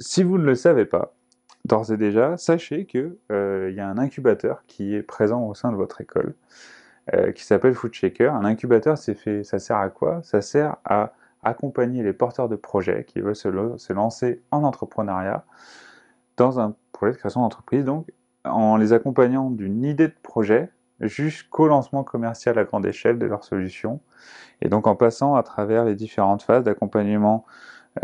si vous ne le savez pas, d'ores et déjà, sachez qu'il euh, il y a un incubateur qui est présent au sein de votre école, euh, qui s'appelle Food Shaker. Un incubateur, fait, ça sert à quoi Ça sert à accompagner les porteurs de projets qui veulent se, se lancer en entrepreneuriat dans un projet de création d'entreprise, donc en les accompagnant d'une idée de projet jusqu'au lancement commercial à grande échelle de leur solution, et donc en passant à travers les différentes phases d'accompagnement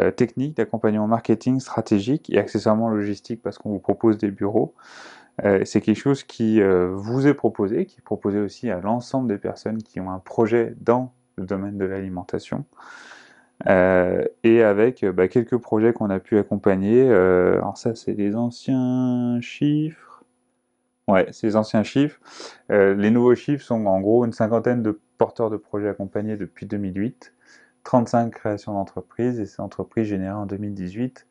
euh, technique, d'accompagnement marketing, stratégique et accessoirement logistique parce qu'on vous propose des bureaux. Euh, c'est quelque chose qui euh, vous est proposé, qui est proposé aussi à l'ensemble des personnes qui ont un projet dans le domaine de l'alimentation. et avec bah, quelques projets qu'on a pu accompagner. alors ça, c'est des anciens chiffres. Ouais, c'est des anciens chiffres. les nouveaux chiffres sont en gros une cinquantaine de porteurs de projets accompagnés depuis 2008. 35 créations d'entreprises et ces entreprises généraient en 2018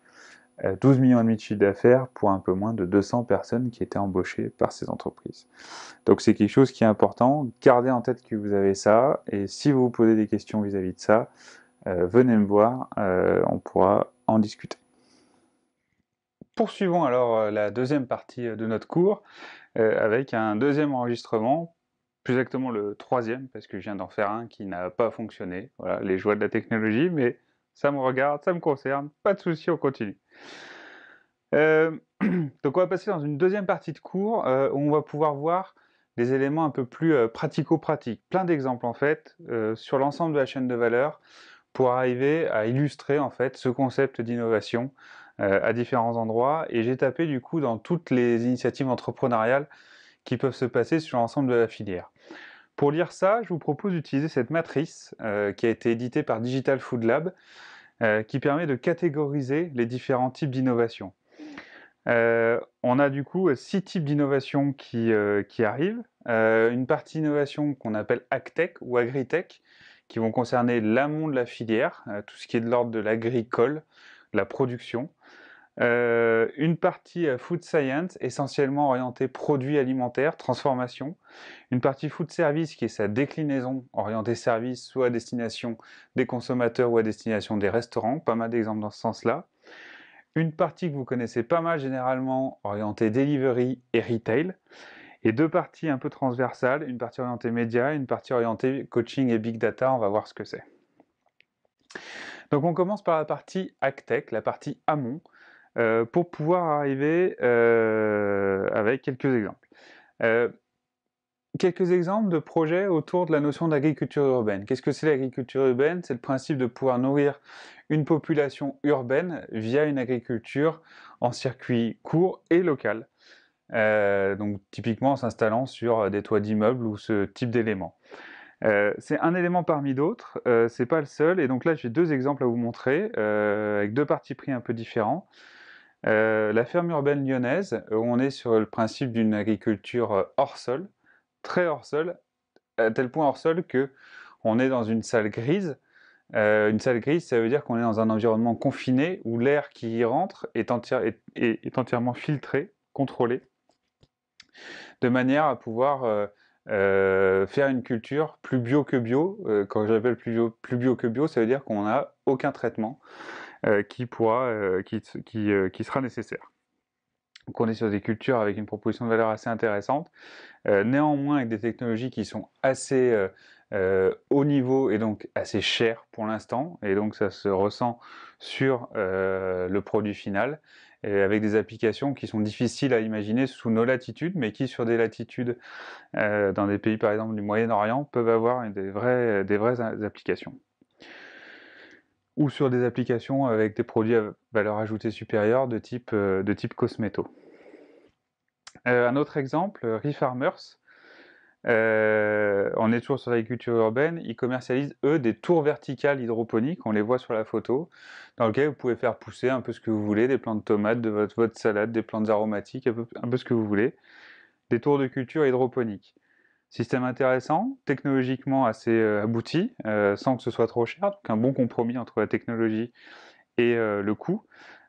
12 euh, millions de chiffre d'affaires pour un peu moins de 200 personnes qui étaient embauchées par ces entreprises. Donc c'est quelque chose qui est important. Gardez en tête que vous avez ça et si vous vous posez des questions vis-à-vis de ça, euh, venez me voir, euh, on pourra en discuter. Poursuivons alors la deuxième partie de notre cours avec un deuxième enregistrement plus exactement le troisième, parce que je viens d'en faire un qui n'a pas fonctionné. Voilà, les joies de la technologie, mais ça me regarde, ça me concerne, pas de souci, on continue. Euh, donc on va passer dans une deuxième partie de cours euh, où on va pouvoir voir des éléments un peu plus euh, pratico-pratiques, plein d'exemples en fait sur l'ensemble de la chaîne de valeur pour arriver à illustrer en fait ce concept d'innovation à différents endroits. Et j'ai tapé du coup dans toutes les initiatives entrepreneuriales qui peuvent se passer sur l'ensemble de la filière. Pour lire ça, je vous propose d'utiliser cette matrice euh, qui a été éditée par Digital Food Lab, euh, qui permet de catégoriser les différents types d'innovations. Euh, on a du coup six types d'innovations qui, arrivent. une partie innovation qu'on appelle AgTech ou AgriTech, qui vont concerner l'amont de la filière, tout ce qui est de l'ordre de l'agricole, la production. Euh, une partie euh, food science, essentiellement orientée produits alimentaires, transformation. Une partie food service qui est sa déclinaison orientée service, soit à destination des consommateurs ou à destination des restaurants. Pas mal d'exemples dans ce sens-là. Une partie que vous connaissez pas mal généralement, orientée delivery et retail. Et deux parties un peu transversales, une partie orientée média, une partie orientée coaching et big data. On va voir ce que c'est. Donc on commence par la partie Tech, la partie amont, euh, pour pouvoir arriver euh, avec quelques exemples. Euh, quelques exemples de projets autour de la notion d'agriculture urbaine. Qu'est-ce que c'est l'agriculture urbaine C'est le principe de pouvoir nourrir une population urbaine via une agriculture en circuit court et local. donc typiquement en s'installant sur des toits d'immeubles ou ce type d'éléments. c'est un élément parmi d'autres, c'est pas le seul, et donc là j'ai deux exemples à vous montrer, avec deux parties pris un peu différents. Euh, la ferme urbaine lyonnaise, euh, on est sur le principe d'une agriculture euh, hors sol, très hors sol, à tel point hors sol que on est dans une salle grise. une salle grise, ça veut dire qu'on est dans un environnement confiné où l'air qui y rentre est, entièrement filtré, contrôlé, de manière à pouvoir faire une culture plus bio que bio. quand je plus plus bio que bio, ça veut dire qu'on n'a aucun traitement. Euh, qui, pourra, euh, euh, qui, sera nécessaire. Donc on est sur des cultures avec une proposition de valeur assez intéressante, néanmoins avec des technologies qui sont assez haut niveau et donc assez chères pour l'instant, et donc ça se ressent sur le produit final, et avec des applications qui sont difficiles à imaginer sous nos latitudes, mais qui sur des latitudes dans des pays par exemple du Moyen-Orient peuvent avoir des vraies applications ou sur des applications avec des produits à valeur ajoutée supérieure de type, euh, de type cosméto. Euh, un autre exemple, Refarmers, euh, on est toujours sur l'agriculture urbaine, ils commercialisent eux des tours verticales hydroponiques, on les voit sur la photo, dans lesquelles vous pouvez faire pousser un peu ce que vous voulez, des plantes de tomates, de votre, salade, des plantes aromatiques, un peu, un peu, ce que vous voulez, des tours de culture hydroponique. Système intéressant, technologiquement assez euh, abouti, euh, sans que ce soit trop cher, donc un bon compromis entre la technologie et euh, le coût.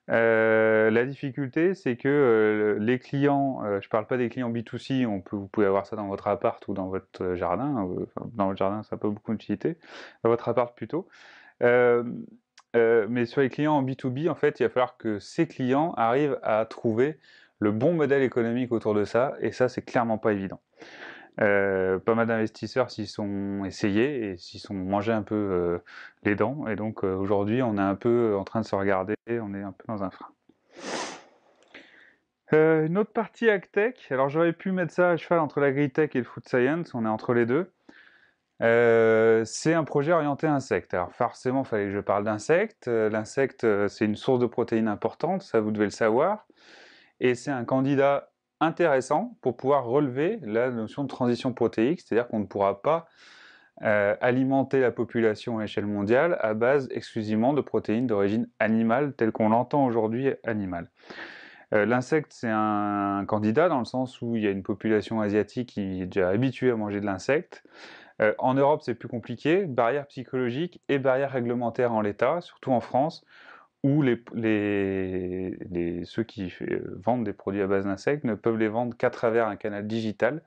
la difficulté, c'est que les clients, je ne parle pas des clients B2C, vous pouvez avoir ça dans votre appart ou dans votre jardin. dans votre jardin, ça n'a pas beaucoup d'utilité. Dans votre appart plutôt. mais sur les clients en B2B, en fait, il va falloir que ces clients arrivent à trouver le bon modèle économique autour de ça. Et ça, c'est clairement pas évident. Euh, pas mal d'investisseurs s'y sont essayés et s'y sont mangés un peu euh, les dents. Et donc euh, aujourd'hui, on est un peu en train de se regarder, on est un peu dans un frein. une autre partie AgTech, alors j'aurais pu mettre ça à cheval entre l'agri-tech et le food science, on est entre les deux. c'est un projet orienté insectes. Alors forcément, il fallait que je parle d'insectes. L'insecte, c'est une source de protéines importante, ça vous devez le savoir. Et c'est un candidat intéressant pour pouvoir relever la notion de transition protéique, c'est-à-dire qu'on ne pourra pas euh, alimenter la population à l'échelle mondiale à base exclusivement de protéines d'origine animale, telles qu'on l'entend aujourd'hui animale. Euh, l'insecte, c'est un, candidat dans le sens où il y a une population asiatique qui est déjà habituée à manger de l'insecte. Euh, en Europe, c'est plus compliqué, barrière psychologique et barrière réglementaire en l'État, surtout en France, ou les, ceux qui euh, vendent des produits à base d'insectes ne peuvent les vendre qu'à travers un canal digital,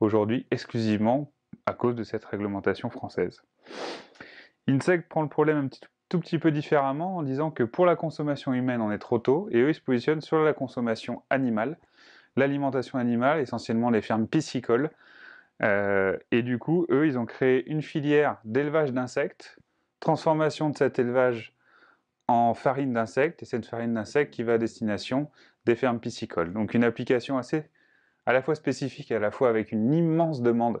aujourd'hui exclusivement à cause de cette réglementation française. Insect prend le problème un tout petit peu différemment en disant que pour la consommation humaine, on est trop tôt, et eux, ils se positionnent sur la consommation animale, l'alimentation animale, essentiellement les fermes piscicoles, euh, et du coup, eux, ils ont créé une filière d'élevage d'insectes, transformation de cet élevage en farine d'insectes, et cette farine d'insectes qui va à destination des fermes piscicoles. Donc une application assez à la fois spécifique et à la fois avec une immense demande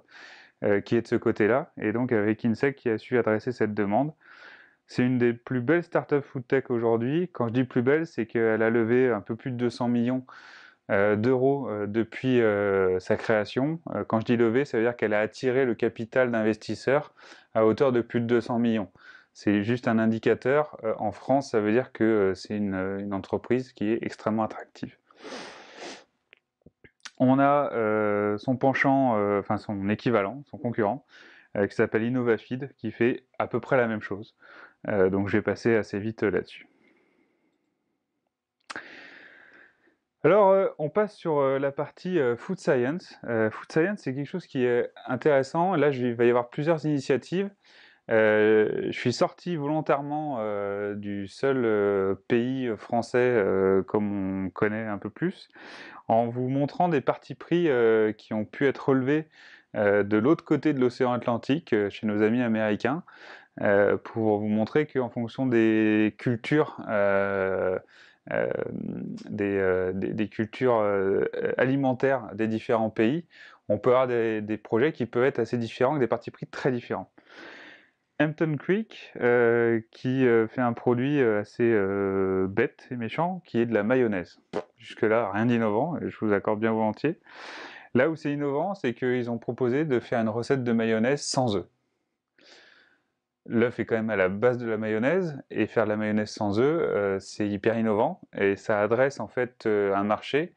euh, qui est de ce côté-là, et donc avec Insect qui a su adresser cette demande. C'est une des plus belles startups food tech aujourd'hui. Quand je dis plus belle, c'est qu'elle a levé un peu plus de 200 millions euh, d'euros euh, depuis sa création. quand je dis levé, ça veut dire qu'elle a attiré le capital d'investisseurs à hauteur de plus de 200 millions. C'est juste un indicateur. Euh, en France, ça veut dire que euh, c'est euh, une, entreprise qui est extrêmement attractive. On a son penchant, enfin son équivalent, son concurrent, qui s'appelle InnovaFeed, qui fait à peu près la même chose. donc je vais passer assez vite là-dessus. Alors, on passe sur la partie Food Science. food Science, c'est quelque chose qui est intéressant. Là, il va y avoir plusieurs initiatives. Euh, je suis sorti volontairement euh, du seul euh, pays français comme on connaît un peu plus, en vous montrant des partis pris qui ont pu être relevés de l'autre côté de l'océan Atlantique, chez nos amis américains, pour vous montrer qu'en fonction des cultures, des, cultures alimentaires des différents pays, on peut avoir des, projets qui peuvent être assez différents, des partis pris très différents. Hampton Creek euh, qui euh, fait un produit euh, assez bête et méchant qui est de la mayonnaise. Jusque-là, rien d'innovant, et je vous accorde bien volontiers. Là où c'est innovant, c'est qu'ils ont proposé de faire une recette de mayonnaise sans œufs. L'œuf est quand même à la base de la mayonnaise et faire de la mayonnaise sans œufs, c'est hyper innovant et ça adresse en fait un marché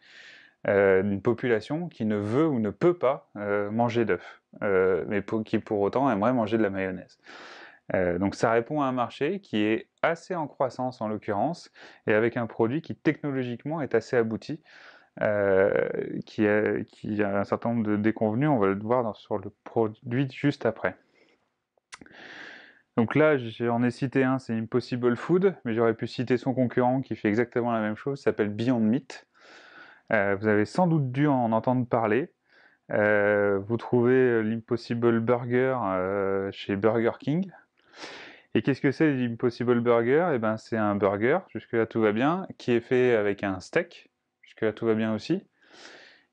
d'une population qui ne veut ou ne peut pas manger d'œuf, mais qui pour autant aimerait manger de la mayonnaise. Euh, donc ça répond à un marché qui est assez en croissance en l'occurrence et avec un produit qui technologiquement est assez abouti, euh, qui, a, un certain nombre de déconvenus. On va le voir sur le produit juste après. Donc là, j'en ai cité un, c'est Impossible Food, mais j'aurais pu citer son concurrent qui fait exactement la même chose, s'appelle Beyond Meat. Euh, vous avez sans doute dû en entendre parler. vous trouvez l'Impossible Burger chez Burger King, et qu'est-ce que c'est l'Impossible Burger eh ben, c'est un burger, jusque-là tout va bien, qui est fait avec un steak, jusque-là tout va bien aussi.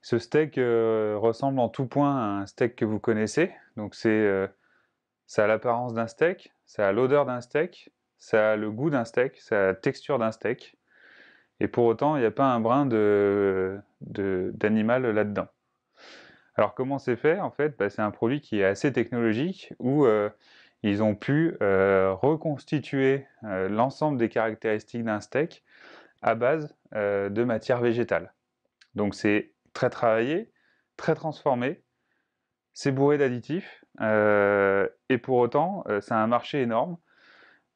Ce steak euh, ressemble en tout point à un steak que vous connaissez. Donc c'est, euh, ça a l'apparence d'un steak, ça a l'odeur d'un steak, ça a le goût d'un steak, ça a la texture d'un steak. Et pour autant, il n'y a pas un brin d'animal là-dedans. Alors comment c'est fait En fait, bah, c'est un produit qui est assez technologique où euh, ils ont pu euh, reconstituer euh, l'ensemble des caractéristiques d'un steak à base euh, de matière végétale. Donc c'est très travaillé, très transformé, c'est bourré d'additifs, et pour autant, c'est un marché énorme.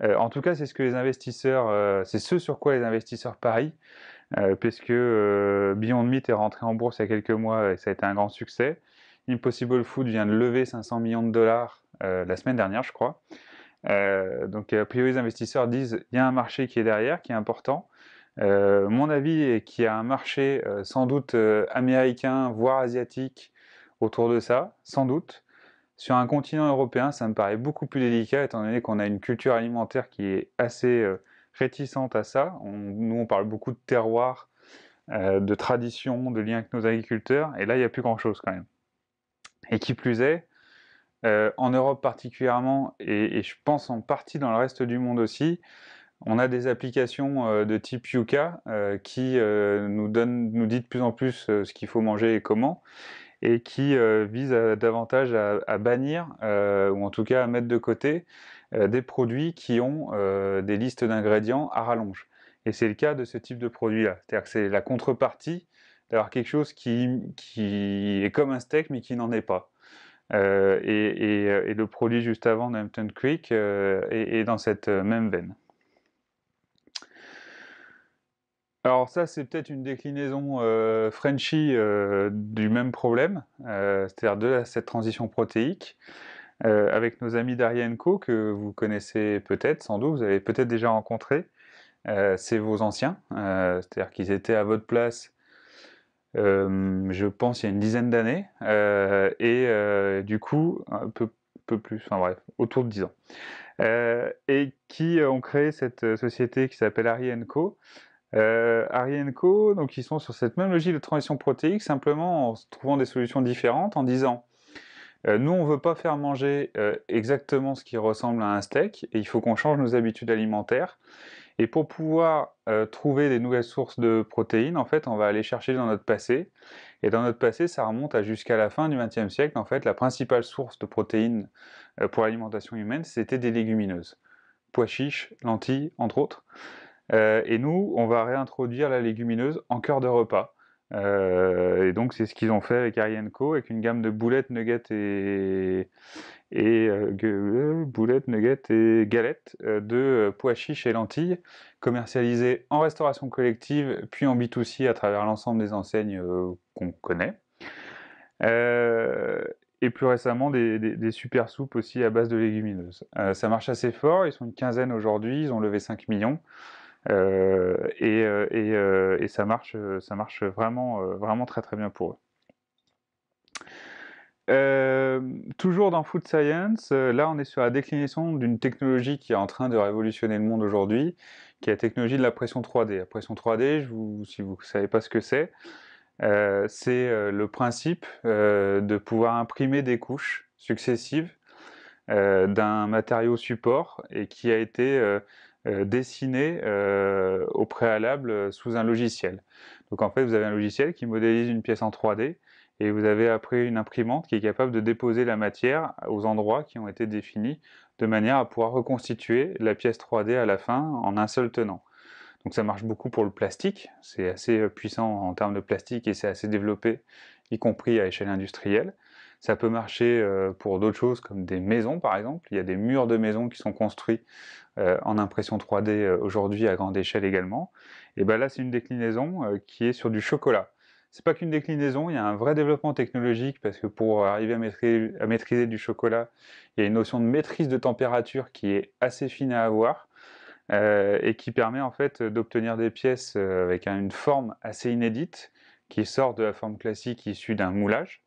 en tout cas, c'est ce que les investisseurs, c'est ce sur quoi les investisseurs parient, puisque Beyond Meat est rentré en bourse il y a quelques mois et ça a été un grand succès. Impossible Food vient de lever 500 millions de dollars euh, la semaine dernière, je crois. Euh, donc, euh, a priori, les investisseurs disent il y a un marché qui est derrière, qui est important. mon avis est qu'il y a un marché sans doute américain, voire asiatique, autour de ça, sans doute. Sur un continent européen, ça me paraît beaucoup plus délicat, étant donné qu'on a une culture alimentaire qui est assez réticente à ça. nous, on parle beaucoup de terroir, de tradition, de lien avec nos agriculteurs, et là, il n'y a plus grand-chose quand même. Et qui plus est, euh, en Europe particulièrement, et, je pense en partie dans le reste du monde aussi, on a des applications euh, de type Yuka euh, qui nous, donne, nous dit de plus en plus ce qu'il faut manger et comment, et qui vise davantage à, bannir, ou en tout cas à mettre de côté, des produits qui ont des listes d'ingrédients à rallonge. Et c'est le cas de ce type de produit-là. C'est-à-dire que c'est la contrepartie d'avoir quelque chose qui est comme un steak mais qui n'en est pas. Euh, euh, et, le produit juste avant d'Hampton Creek euh, est, dans cette même veine. Alors ça, c'est peut-être une déclinaison Frenchie Frenchy du même problème, c'est-à-dire de cette transition protéique, avec nos amis Co. que vous connaissez peut-être, sans doute, vous avez peut-être déjà rencontré, c'est vos anciens, c'est-à-dire qu'ils étaient à votre place euh, je pense, il y a une dizaine d'années, euh, et euh, du coup, un peu, plus, enfin bref, autour de 10 ans. et qui ont créé cette société qui s'appelle Arienco. Euh, Arienco, donc ils sont sur cette même logique de transition protéique, simplement en trouvant des solutions différentes, en disant nous on ne veut pas faire manger exactement ce qui ressemble à un steak, et il faut qu'on change nos habitudes alimentaires. Et pour pouvoir euh, trouver des nouvelles sources de protéines, en fait, on va aller chercher dans notre passé. Et dans notre passé, ça remonte à jusqu'à la fin du XXe siècle. En fait, la principale source de protéines euh, pour l'alimentation humaine, c'était des légumineuses. Pois chiches, lentilles, entre autres. Euh, et nous, on va réintroduire la légumineuse en cœur de repas euh, et donc, c'est ce qu'ils ont fait avec Arienco, avec une gamme de boulettes, nuggets et, euh, euh, boulettes, nuggets et galettes de pois chiches et lentilles, commercialisées en restauration collective, puis en B2C à travers l'ensemble des enseignes qu'on connaît. et plus récemment des, super soupes aussi à base de légumineuses. ça marche assez fort, ils sont une quinzaine aujourd'hui, ils ont levé 5 millions. Euh, euh, euh, et, ça marche, ça marche vraiment, vraiment très très bien pour eux. toujours dans Food Science, là on est sur la déclinaison d'une technologie qui est en train de révolutionner le monde aujourd'hui, qui est la technologie de la pression 3D. La pression 3D, je vous, si vous ne savez pas ce que c'est, c'est le principe de pouvoir imprimer des couches successives d'un matériau support et qui a été euh, dessiné euh, au préalable euh, sous un logiciel. Donc en fait, vous avez un logiciel qui modélise une pièce en 3D et vous avez après une imprimante qui est capable de déposer la matière aux endroits qui ont été définis de manière à pouvoir reconstituer la pièce 3D à la fin en un seul tenant. Donc ça marche beaucoup pour le plastique, c'est assez puissant en termes de plastique et c'est assez développé, y compris à échelle industrielle. Ça peut marcher euh, pour d'autres choses comme des maisons par exemple. Il y a des murs de maisons qui sont construits euh, en impression 3D euh, aujourd'hui à grande échelle également. Et ben là c'est une déclinaison qui est sur du chocolat. C'est pas qu'une déclinaison, il y a un vrai développement technologique parce que pour arriver à maîtriser, du chocolat, il y a une notion de maîtrise de température qui est assez fine à avoir. et qui permet en fait d'obtenir des pièces avec une forme assez inédite qui sort de la forme classique issue d'un moulage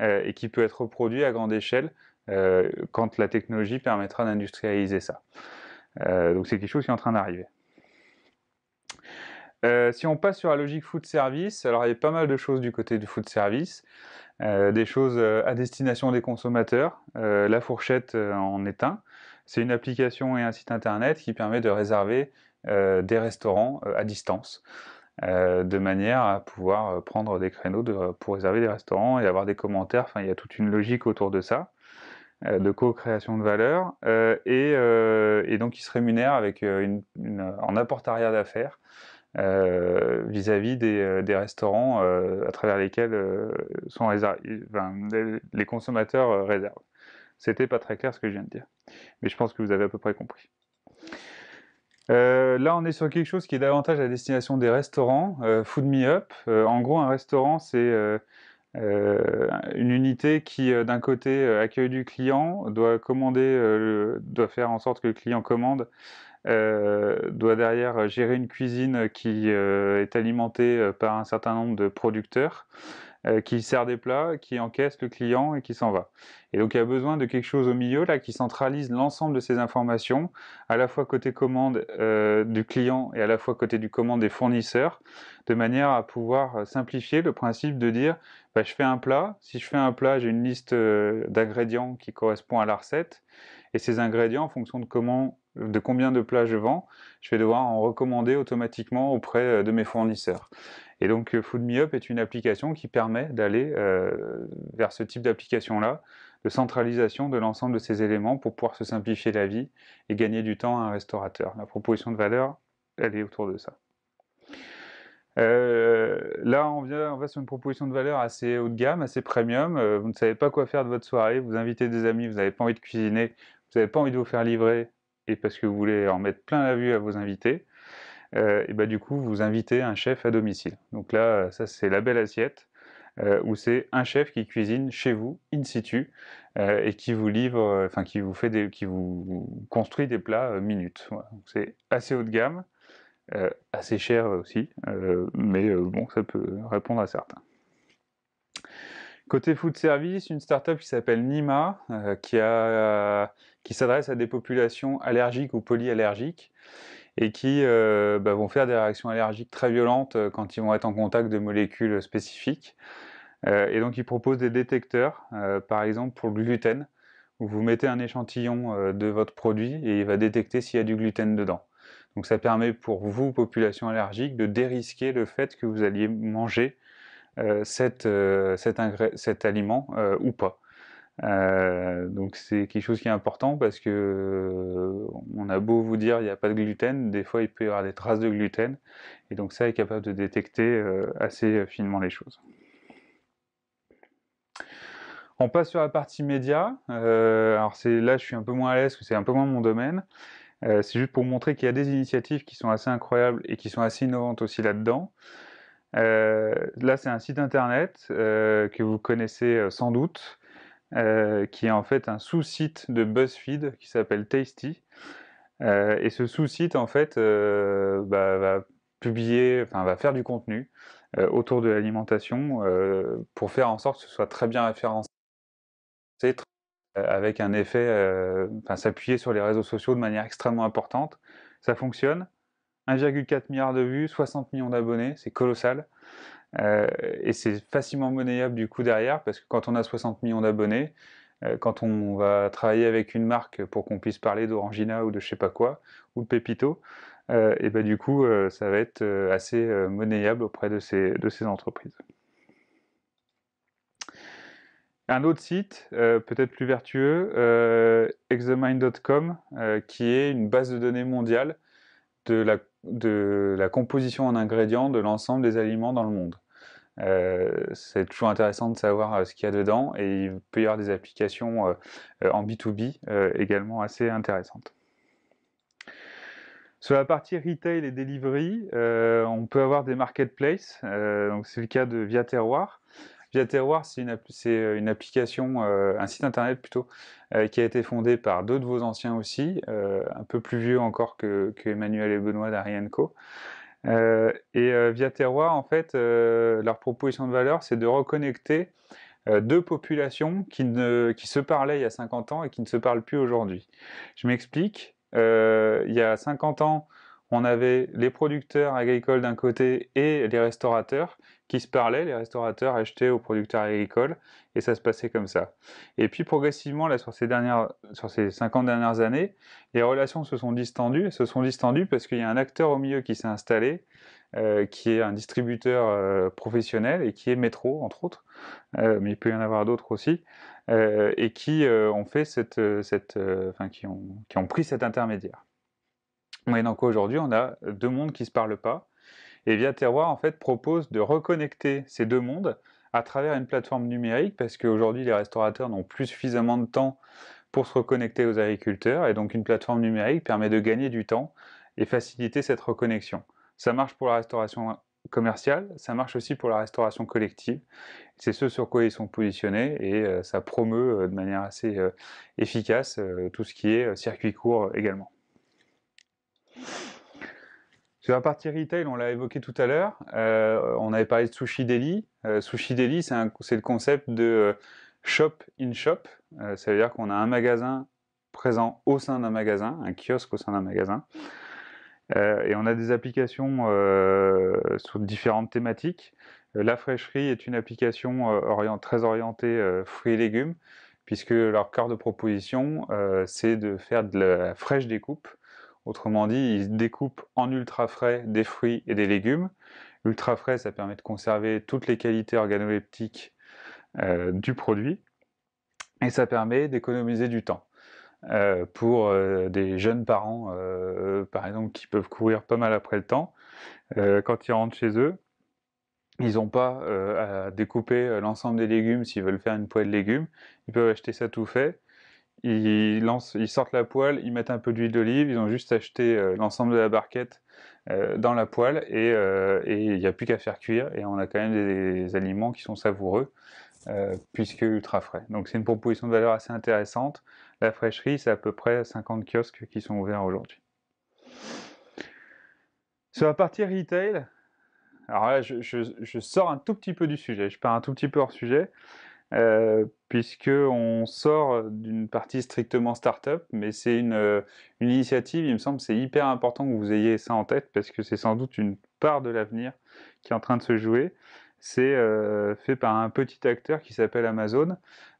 euh, et qui peut être reproduit à grande échelle euh, quand la technologie permettra d'industrialiser ça. Euh, donc c'est quelque chose qui est en train d'arriver. si on passe sur la logique food service, alors il y a pas mal de choses du côté du food service, des choses à destination des consommateurs, la fourchette en est un. C'est une application et un site internet qui permet de réserver des restaurants à distance. Euh, de manière à pouvoir euh, prendre des créneaux de, pour réserver des restaurants et avoir des commentaires. Enfin, il y a toute une logique autour de ça, euh, de mmh. co-création de valeur. et, donc, ils se rémunèrent avec une, une, en apportariat d'affaires vis-à-vis des, restaurants à travers lesquels sont les consommateurs réservent. C'était pas très clair ce que je viens de dire, mais je pense que vous avez à peu près compris. Euh, là, on est sur quelque chose qui est davantage à destination des restaurants, euh, Food Me Up. Euh, en gros, un restaurant, c'est une unité qui, d'un côté, accueille du client, doit commander, doit faire en sorte que le client commande, doit derrière gérer une cuisine qui est alimentée par un certain nombre de producteurs. Euh, qui sert des plats, qui encaisse le client et qui s'en va. Et donc il y a besoin de quelque chose au milieu là qui centralise l'ensemble de ces informations, à la fois côté commande euh, du client et à la fois côté du commande des fournisseurs, de manière à pouvoir euh, simplifier le principe de dire bah, je fais un plat, si je fais un plat j'ai une liste d'ingrédients qui correspond à la recette, et ces ingrédients en fonction de de combien de plats je vends, je vais devoir en recommander automatiquement auprès de mes fournisseurs. Et donc euh, Food Me Up est une application qui permet d'aller euh, vers ce type d'application-là, de centralisation de l'ensemble de ces éléments pour pouvoir se simplifier la vie et gagner du temps à un restaurateur. La proposition de valeur, elle est autour de ça. Euh, là, on, vient, va sur une proposition de valeur assez haut de gamme, assez premium. vous ne savez pas quoi faire de votre soirée, vous invitez des amis, vous n'avez pas envie de cuisiner, vous n'avez pas envie de vous faire livrer, et parce que vous voulez en mettre plein la vue à vos invités. Euh, et bah, du coup vous invitez un chef à domicile. Donc là, euh, ça c'est la belle assiette, euh, où c'est un chef qui cuisine chez vous, in situ, et qui vous livre, enfin qui vous fait qui vous construit des plats minutes. C'est assez haut de gamme, assez cher aussi, mais bon, ça peut répondre à certains. Côté food service, une startup qui s'appelle Nima, qui, qui s'adresse à des populations allergiques ou polyallergiques, et qui euh, bah, vont faire des réactions allergiques très violentes euh, quand ils vont être en contact de molécules spécifiques. Euh, et donc ils proposent des détecteurs, par exemple pour le gluten, où vous mettez un échantillon de votre produit et il va détecter s'il y a du gluten dedans. Donc ça permet pour vous, population allergique, de dérisquer le fait que vous alliez manger cet, aliment ou pas. Euh, donc c'est quelque chose qui est important parce que euh, on a beau vous dire il n'y a pas de gluten, des fois il peut y avoir des traces de gluten et donc ça est capable de détecter euh, assez finement les choses. On passe sur la partie média. alors c'est là je suis un peu moins à l'aise, c'est un peu moins mon domaine. c'est juste pour montrer qu'il y a des initiatives qui sont assez incroyables et qui sont assez innovantes aussi là-dedans. là c'est un site internet que vous connaissez sans doute. Euh, qui est en fait un sous-site de BuzzFeed qui s'appelle Tasty. Euh, et ce sous-site, en fait, euh, bah, va publier, va faire du contenu autour de l'alimentation pour faire en sorte que ce soit très bien référencé, c'est avec un effet, enfin, s'appuyer sur les réseaux sociaux de manière extrêmement importante. Ça fonctionne. 1,4 milliard de vues, 60 millions d'abonnés, c'est colossal. Euh, et c'est facilement monnayable du coup derrière, parce que quand on a 60 millions d'abonnés, euh, quand on va travailler avec une marque pour qu'on puisse parler d'Orangina ou de je sais pas quoi, ou de Pepito, euh, et ben du coup, ça va être assez monnayable auprès de ces, de ces entreprises. Un autre site, peut-être plus vertueux, examine.com, qui est une base de données mondiale de la, composition en ingrédients de l'ensemble des aliments dans le monde. Euh, c'est toujours intéressant de savoir euh, ce qu'il y a dedans et il peut y avoir des applications euh, en B2B également assez intéressantes. Sur la partie retail et delivery, on peut avoir des marketplaces, donc c'est le cas de Via Terroir, Terroir, c'est une, euh, application, euh, un site internet plutôt, euh, qui a été fondé par deux de vos anciens aussi, un peu plus vieux encore que, Emmanuel et Benoît d'Arienco. et Via Terroir, en fait, leur proposition de valeur, c'est de reconnecter deux populations qui, ne, qui se parlaient il y a 50 ans et qui ne se parlent plus aujourd'hui. Je m'explique. il y a 50 ans, on avait les producteurs agricoles d'un côté et les restaurateurs qui se parlaient, les restaurateurs achetaient aux producteurs agricoles, et ça se passait comme ça. Et puis progressivement, sur ces, dernières, sur ces 50 dernières années, les relations se sont distendues, se sont distendues parce qu'il y a un acteur au milieu qui s'est installé, euh, qui est un distributeur euh, professionnel, et qui est Métro, entre autres, euh, mais il peut y en avoir d'autres aussi, et qui ont fait qui ont, pris cet intermédiaire. Et donc aujourd'hui, on a deux mondes qui se parlent pas, et Via Terroir, en fait, propose de reconnecter ces deux mondes à travers une plateforme numérique, parce qu'aujourd'hui, les restaurateurs n'ont plus suffisamment de temps pour se reconnecter aux agriculteurs, et donc une plateforme numérique permet de gagner du temps et faciliter cette reconnexion. Ça marche pour la restauration commerciale, ça marche aussi pour la restauration collective. C'est ce sur quoi ils sont positionnés et euh, ça promeut euh, de manière assez euh, efficace tout ce qui est circuit court également. Sur la partie retail, on l'a évoqué tout à l'heure, euh, on avait parlé de Sushi Deli. Euh, Sushi Deli, c'est le concept de euh, shop in shop. cest ça veut dire qu'on a un magasin présent au sein d'un magasin, un kiosque au sein d'un magasin. et on a des applications sur différentes thématiques. La fraîcherie est une application très orientée fruits et légumes, puisque leur cœur de proposition, c'est de faire de la fraîche découpe Autrement dit, ils découpent en ultra frais des fruits et des légumes. Ultra frais, ça permet de conserver toutes les qualités organoleptiques euh, du produit et ça permet d'économiser du temps. Euh, pour euh, des jeunes parents, par exemple, qui peuvent courir pas mal après le temps, quand ils rentrent chez eux, ils n'ont pas à découper l'ensemble des légumes s'ils veulent faire une poêle de légumes. Ils peuvent acheter ça tout fait ils, sortent la poêle, ils mettent un peu d'huile d'olive, ils ont juste acheté euh, l'ensemble de la barquette euh, dans la poêle et euh, il n'y a plus qu'à faire cuire et on a quand même des, aliments qui sont savoureux puisque ultra frais. Donc c'est une proposition de valeur assez intéressante. La fraîcherie, c'est à peu près 50 kiosques qui sont ouverts aujourd'hui. Sur la partie retail, alors là je, sors un tout petit peu du sujet, je pars un tout petit peu hors sujet puisque on sort d'une partie strictement start-up, mais c'est euh, une, initiative, il me semble, c'est hyper important que vous ayez ça en tête, parce que c'est sans doute une part de l'avenir qui est en train de se jouer. C'est euh, fait par un petit acteur qui s'appelle Amazon.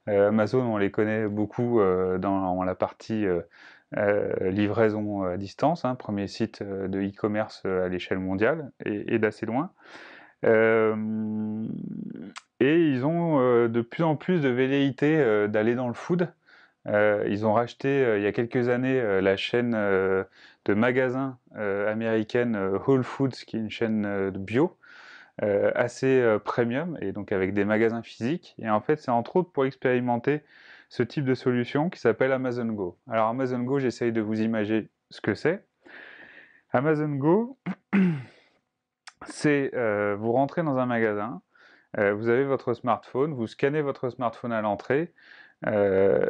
Euh, Amazon, on les connaît beaucoup dans la partie livraison à distance, hein, premier site de e-commerce à l'échelle mondiale et, d'assez loin. Et ils ont euh, de plus en plus de velléité euh, d'aller dans le food. Euh, ils ont racheté il y a quelques années la chaîne de magasins américaine Whole Foods, qui est une chaîne bio, assez premium, et donc avec des magasins physiques. Et en fait, c'est entre autres pour expérimenter ce type de solution qui s'appelle Amazon Go. Alors Amazon Go, j'essaye de vous imaginer ce que c'est. Amazon Go, c'est vous rentrez dans un magasin, euh, vous avez votre smartphone, vous scannez votre smartphone à l'entrée. Euh,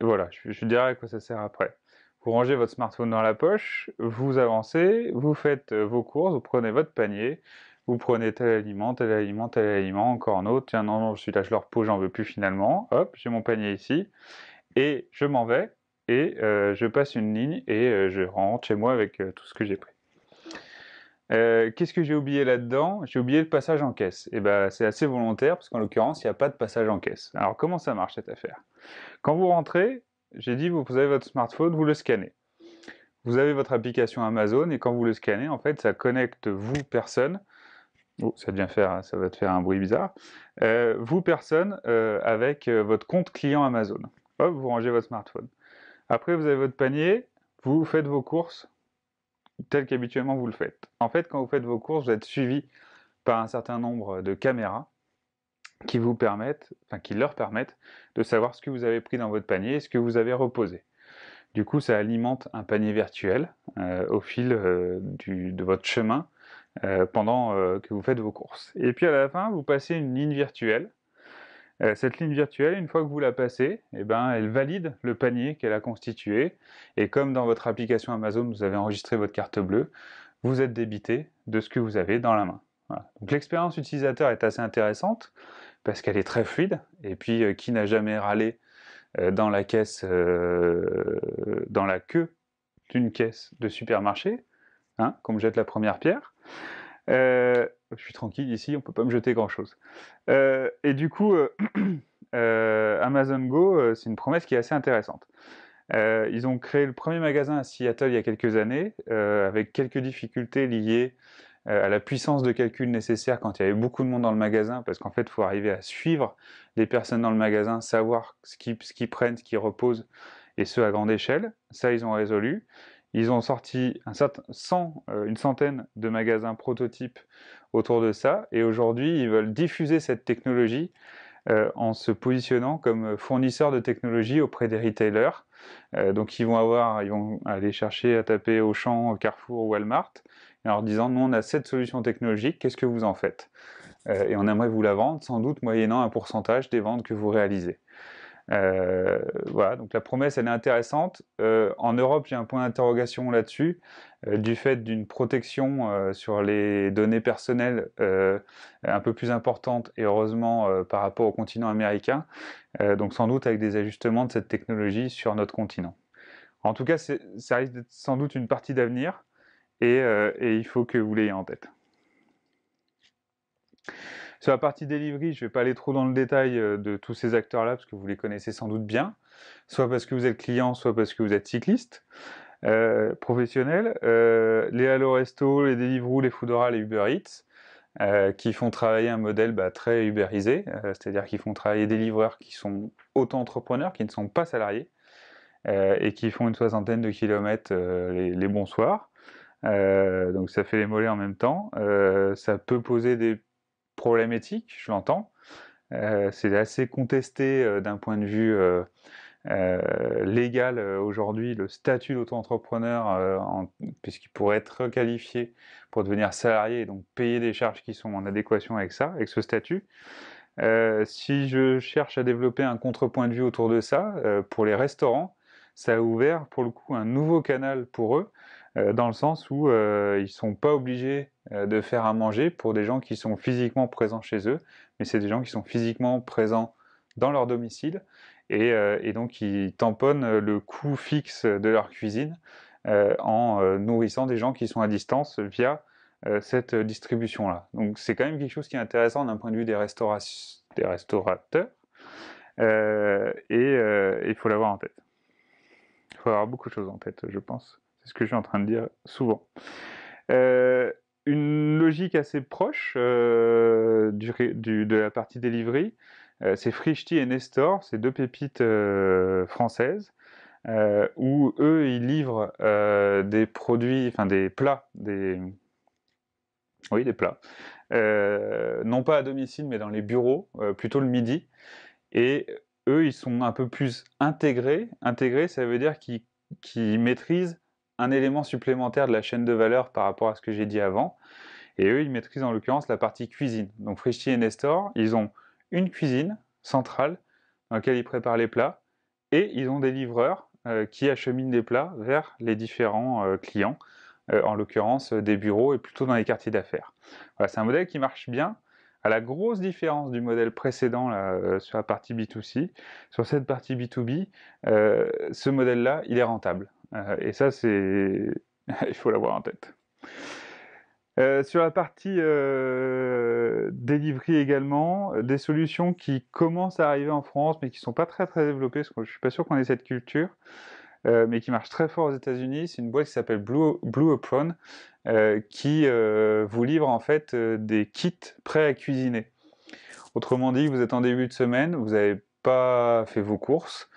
voilà, je, dirais dirai quoi ça sert après vous rangez votre smartphone dans la poche, vous avancez, vous faites euh, vos courses, vous prenez votre panier, vous prenez tel aliment, tel aliment, tel aliment, encore un autre, tiens non, non, suis là je leur repose, j'en veux plus finalement, hop, j'ai mon panier ici, et je m'en vais, et je passe une ligne, et je rentre chez moi avec tout ce que j'ai pris. Euh, qu'est-ce que j'ai oublié là-dedans J'ai oublié le passage en caisse. Et eh ben, c'est assez volontaire parce qu'en l'occurrence, il n'y a pas de passage en caisse. Alors comment ça marche cette affaire Quand vous rentrez, j'ai dit vous avez votre smartphone, vous le scannez. Vous avez votre application Amazon et quand vous le scannez, en fait, ça connecte vous personne. Oh, ça devient faire, ça va te faire un bruit bizarre. Euh, vous personne euh, avec votre compte client Amazon. Hop, vous rangez votre smartphone. Après, vous avez votre panier, vous faites vos courses, tel qu'habituellement vous le faites. En fait, quand vous faites vos courses, vous êtes suivi par un certain nombre de caméras qui vous permettent, enfin qui leur permettent de savoir ce que vous avez pris dans votre panier et ce que vous avez reposé. Du coup, ça alimente un panier virtuel euh, au fil euh, de votre chemin euh, pendant que vous faites vos courses. Et puis à la fin, vous passez une ligne virtuelle euh, cette ligne virtuelle, une fois que vous la passez, eh ben, elle valide le panier qu'elle a constitué. Et comme dans votre application Amazon, vous avez enregistré votre carte bleue, vous êtes débité de ce que vous avez dans la main. l'expérience utilisateur est assez intéressante parce qu'elle est très fluide. Et puis, euh, qui n'a jamais râlé euh, dans la caisse, dans la queue d'une caisse de supermarché, hein, Comme jette la première pierre. Euh, je suis tranquille ici, on peut pas me jeter grand-chose. Euh, et du coup, euh, Amazon Go, c'est une promesse qui est assez intéressante. ils ont créé le premier magasin à Seattle il y a quelques années, avec quelques difficultés liées à la puissance de calcul nécessaire quand il y avait beaucoup de monde dans le magasin, parce qu'en fait, il faut arriver à suivre les personnes dans le magasin, savoir ce qu'ils prennent, ce qu'ils reposent, et ce à grande échelle. Ça, ils ont résolu. Ils ont sorti un euh, une centaine de magasins prototypes autour de ça, et aujourd'hui, ils veulent diffuser cette technologie euh, en se positionnant comme fournisseur de technologie auprès des retailers. Euh, donc ils vont avoir, ils vont aller chercher à taper Auchan, Carrefour Walmart, en leur disant nous on a cette solution technologique, qu'est-ce que vous en faites Et on aimerait vous la vendre, sans doute moyennant un pourcentage des ventes que vous réalisez. Euh, voilà, donc la promesse, elle est intéressante. Euh, en Europe, j'ai un point d'interrogation là-dessus, euh, du fait d'une protection sur les données personnelles un peu plus importante, et heureusement par rapport au continent américain, donc sans doute avec des ajustements de cette technologie sur notre continent. En tout cas, ça risque d'être sans doute une partie d'avenir, et il faut que vous l'ayez en tête. Sur la partie delivery, je ne vais pas aller trop dans le détail euh, de tous ces acteurs-là, parce que vous les connaissez sans doute bien, soit parce que vous êtes client, soit parce que vous êtes cycliste. Euh, professionnel, euh, les Allo Resto, les Deliveroo, les Foodora, les Uber Eats, qui font travailler un modèle bah, très Uberisé, c'est-à-dire qu'ils font travailler des livreurs qui sont auto-entrepreneurs, qui ne sont pas salariés, et qui font une soixantaine de kilomètres les, les, bons soirs. donc ça fait les mollets en même temps. ça peut poser des problématique, je l'entends. Euh, c'est assez contesté euh, d'un point de vue euh, légal aujourd'hui, le statut d'auto-entrepreneur, puisqu'il pourrait être qualifié pour devenir salarié et donc payer des charges qui sont en adéquation avec ça, avec ce statut. si je cherche à développer un contrepoint de vue autour de ça, pour les restaurants, ça a ouvert pour le coup un nouveau canal pour eux euh, dans le sens où euh, ils ne sont pas obligés euh, de faire à manger pour des gens qui sont physiquement présents chez eux, mais c'est des gens qui sont physiquement présents dans leur domicile et, donc ils tamponnent le coût fixe de leur cuisine en nourrissant des gens qui sont à distance via cette distribution-là. Donc c'est quand même quelque chose qui est intéressant d'un point de vue des, des restaurateurs, et il faut l'avoir en tête. Il faut avoir beaucoup de choses en tête, je pense. C'est ce que je suis en train de dire souvent. Euh, une logique assez proche euh, du, de la partie delivery, euh, c'est Frishti et Nestor, ces deux pépites françaises, où eux, ils livrent des produits, enfin des plats, des... Oui, des plats. non pas à domicile, mais dans les bureaux, plutôt le midi. Et eux, ils sont un peu plus intégrés. Intégrés, ça veut dire qu'ils qu maîtrisent un élément supplémentaire de la chaîne de valeur par rapport à ce que j'ai dit avant. Et eux, ils maîtrisent en l'occurrence la partie cuisine. Donc Frischti et Nestor, ils ont une cuisine centrale dans laquelle ils préparent les plats et ils ont des livreurs euh, qui acheminent des plats vers les différents euh, clients, euh, en l'occurrence des bureaux et plutôt dans les quartiers d'affaires. Voilà, c'est un modèle qui marche bien. À la grosse différence du modèle précédent sur la partie B2C, sur cette partie B2B, ce modèle-là, il est rentable. Euh, et ça, c'est, il faut l'avoir en tête. Euh, sur la partie euh, également, euh, des solutions qui commencent à arriver en France, mais qui ne sont pas très très développées, parce que je ne suis pas sûr qu'on ait cette culture, mais qui marche très fort aux États-Unis. C'est une boîte qui s'appelle Blue, Blue Apron, qui vous livre en fait des kits prêts à cuisiner. Autrement dit, vous êtes en début de semaine, vous n'avez pas fait vos courses,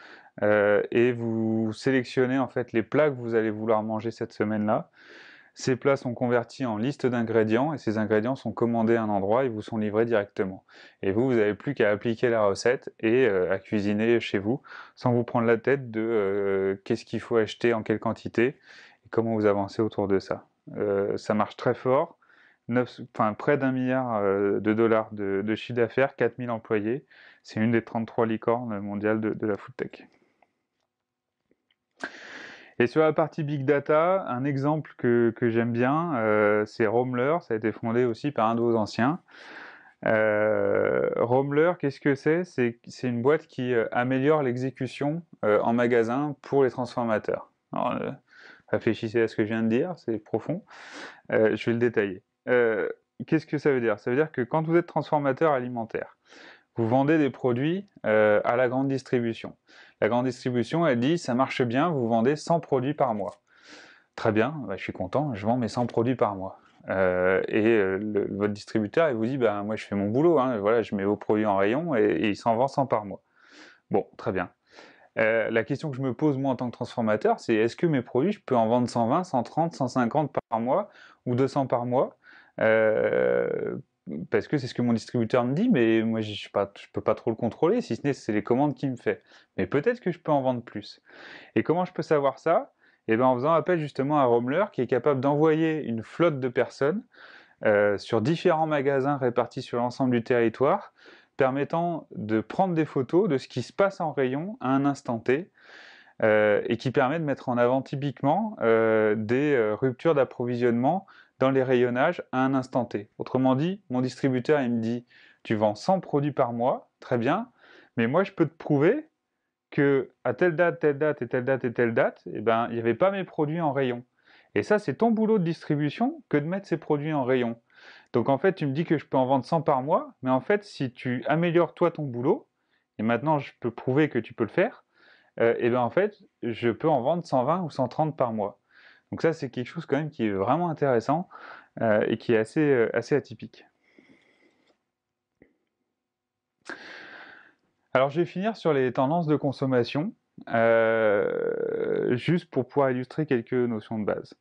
euh, et vous sélectionnez en fait les plats que vous allez vouloir manger cette semaine-là. Ces plats sont convertis en liste d'ingrédients et ces ingrédients sont commandés à un endroit et vous sont livrés directement. Et vous, vous n'avez plus qu'à appliquer la recette et euh, à cuisiner chez vous sans vous prendre la tête de euh, qu'est-ce qu'il faut acheter en quelle quantité et comment vous avancez autour de ça. ça marche très fort. 9, près d'un milliard de dollars de, chiffre d'affaires, 4000 employés. C'est une des 33 licornes mondiales de, de la food tech. Et sur la partie big data, un exemple que, j'aime bien, euh, c'est Romler. Ça a été fondé aussi par un de vos anciens. Euh, Romler, qu'est-ce que c'est C'est une boîte qui euh, améliore l'exécution en magasin pour les transformateurs. réfléchissez à ce que je viens de dire, c'est profond. je vais le détailler. qu'est-ce que ça veut dire Ça veut dire que quand vous êtes transformateur alimentaire, vous vendez des produits à la grande distribution. La grande distribution, elle dit, ça marche bien, vous vendez 100 produits par mois. Très bien, bah, je suis content, je vends mes 100 produits par mois. Euh, et euh, votre distributeur, il vous dit, bah, moi je fais mon boulot, hein, voilà, je mets vos produits en rayon et, il s'en vend 100 par mois. Bon, très bien. Euh, la question que je me pose moi en tant que transformateur, c'est est-ce que mes produits, je peux en vendre 120, 130, 150 par mois ou 200 par mois parce que c'est ce que mon distributeur me dit, mais moi je ne peux pas trop le contrôler, si ce n'est c'est les commandes qu'il me fait. Mais peut-être que je peux en vendre plus. Et comment je peux savoir ça Eh bien en faisant appel justement à Romler qui est capable d'envoyer une flotte de personnes euh, sur différents magasins répartis sur l'ensemble du territoire, permettant de prendre des photos de ce qui se passe en rayon à un instant T. Euh, et qui permet de mettre en avant typiquement euh, des ruptures d'approvisionnement dans les rayonnages à un instant T. Autrement dit, mon distributeur, il me dit, tu vends 100 produits par mois, très bien, mais moi, je peux te prouver que à telle date, telle date et telle date et telle date, eh ben, il n'y avait pas mes produits en rayon. Et ça, c'est ton boulot de distribution que de mettre ces produits en rayon. Donc en fait, tu me dis que je peux en vendre 100 par mois, mais en fait, si tu améliores toi ton boulot, et maintenant je peux prouver que tu peux le faire, et euh, eh bien en fait, je peux en vendre 120 ou 130 par mois. Donc ça, c'est quelque chose quand même qui est vraiment intéressant euh, et qui est assez, euh, assez atypique. Alors je vais finir sur les tendances de consommation, euh, juste pour pouvoir illustrer quelques notions de base.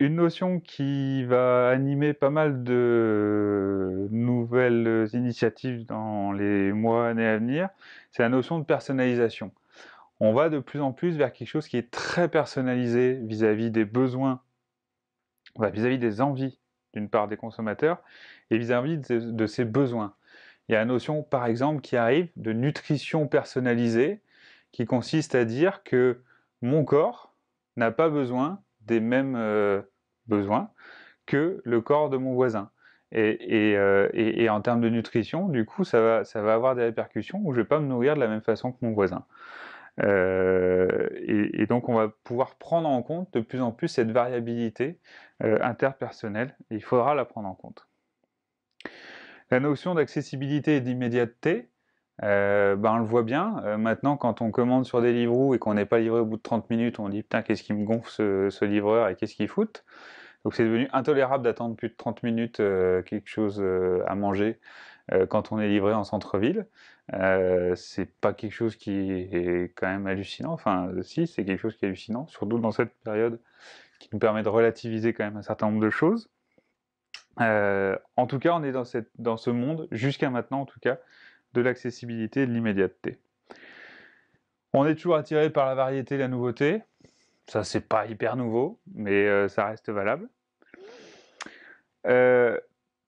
une notion qui va animer pas mal de nouvelles initiatives dans les mois, années à venir, c'est la notion de personnalisation on va de plus en plus vers quelque chose qui est très personnalisé vis-à-vis des besoins, vis-à-vis des envies d'une part des consommateurs et vis-à-vis de, ces besoins. Il y a la notion, par exemple, qui arrive de nutrition personnalisée, qui consiste à dire que mon corps n'a pas besoin des mêmes euh, besoins que le corps de mon voisin. Euh, et, en termes de nutrition, du coup, ça va, ça va avoir des répercussions où je ne vais pas me nourrir de la même façon que mon voisin. Euh, et, donc, on va pouvoir prendre en compte de plus en plus cette variabilité euh, interpersonnelle. Et il faudra la prendre en compte. La notion d'accessibilité et d'immédiateté, euh, ben on le voit bien. maintenant, quand on commande sur Deliveroo et qu'on n'est pas livré au bout de 30 minutes, on dit putain, qu'est-ce qui me gonfle ce, livreur et qu'est-ce qu'il fout Donc c'est devenu intolérable d'attendre plus de 30 minutes quelque chose à manger quand on est livré en centre-ville. Euh, c'est pas quelque chose qui est quand même hallucinant. Enfin, euh, si, c'est quelque chose qui est hallucinant, surtout dans cette période qui nous permet de relativiser quand même un certain nombre de choses. Euh, en tout cas, on est dans, cette, dans ce monde, jusqu'à maintenant en tout cas, de l'accessibilité et de l'immédiateté. On est toujours attiré par la variété et la nouveauté. Ça, c'est pas hyper nouveau, mais ça reste valable.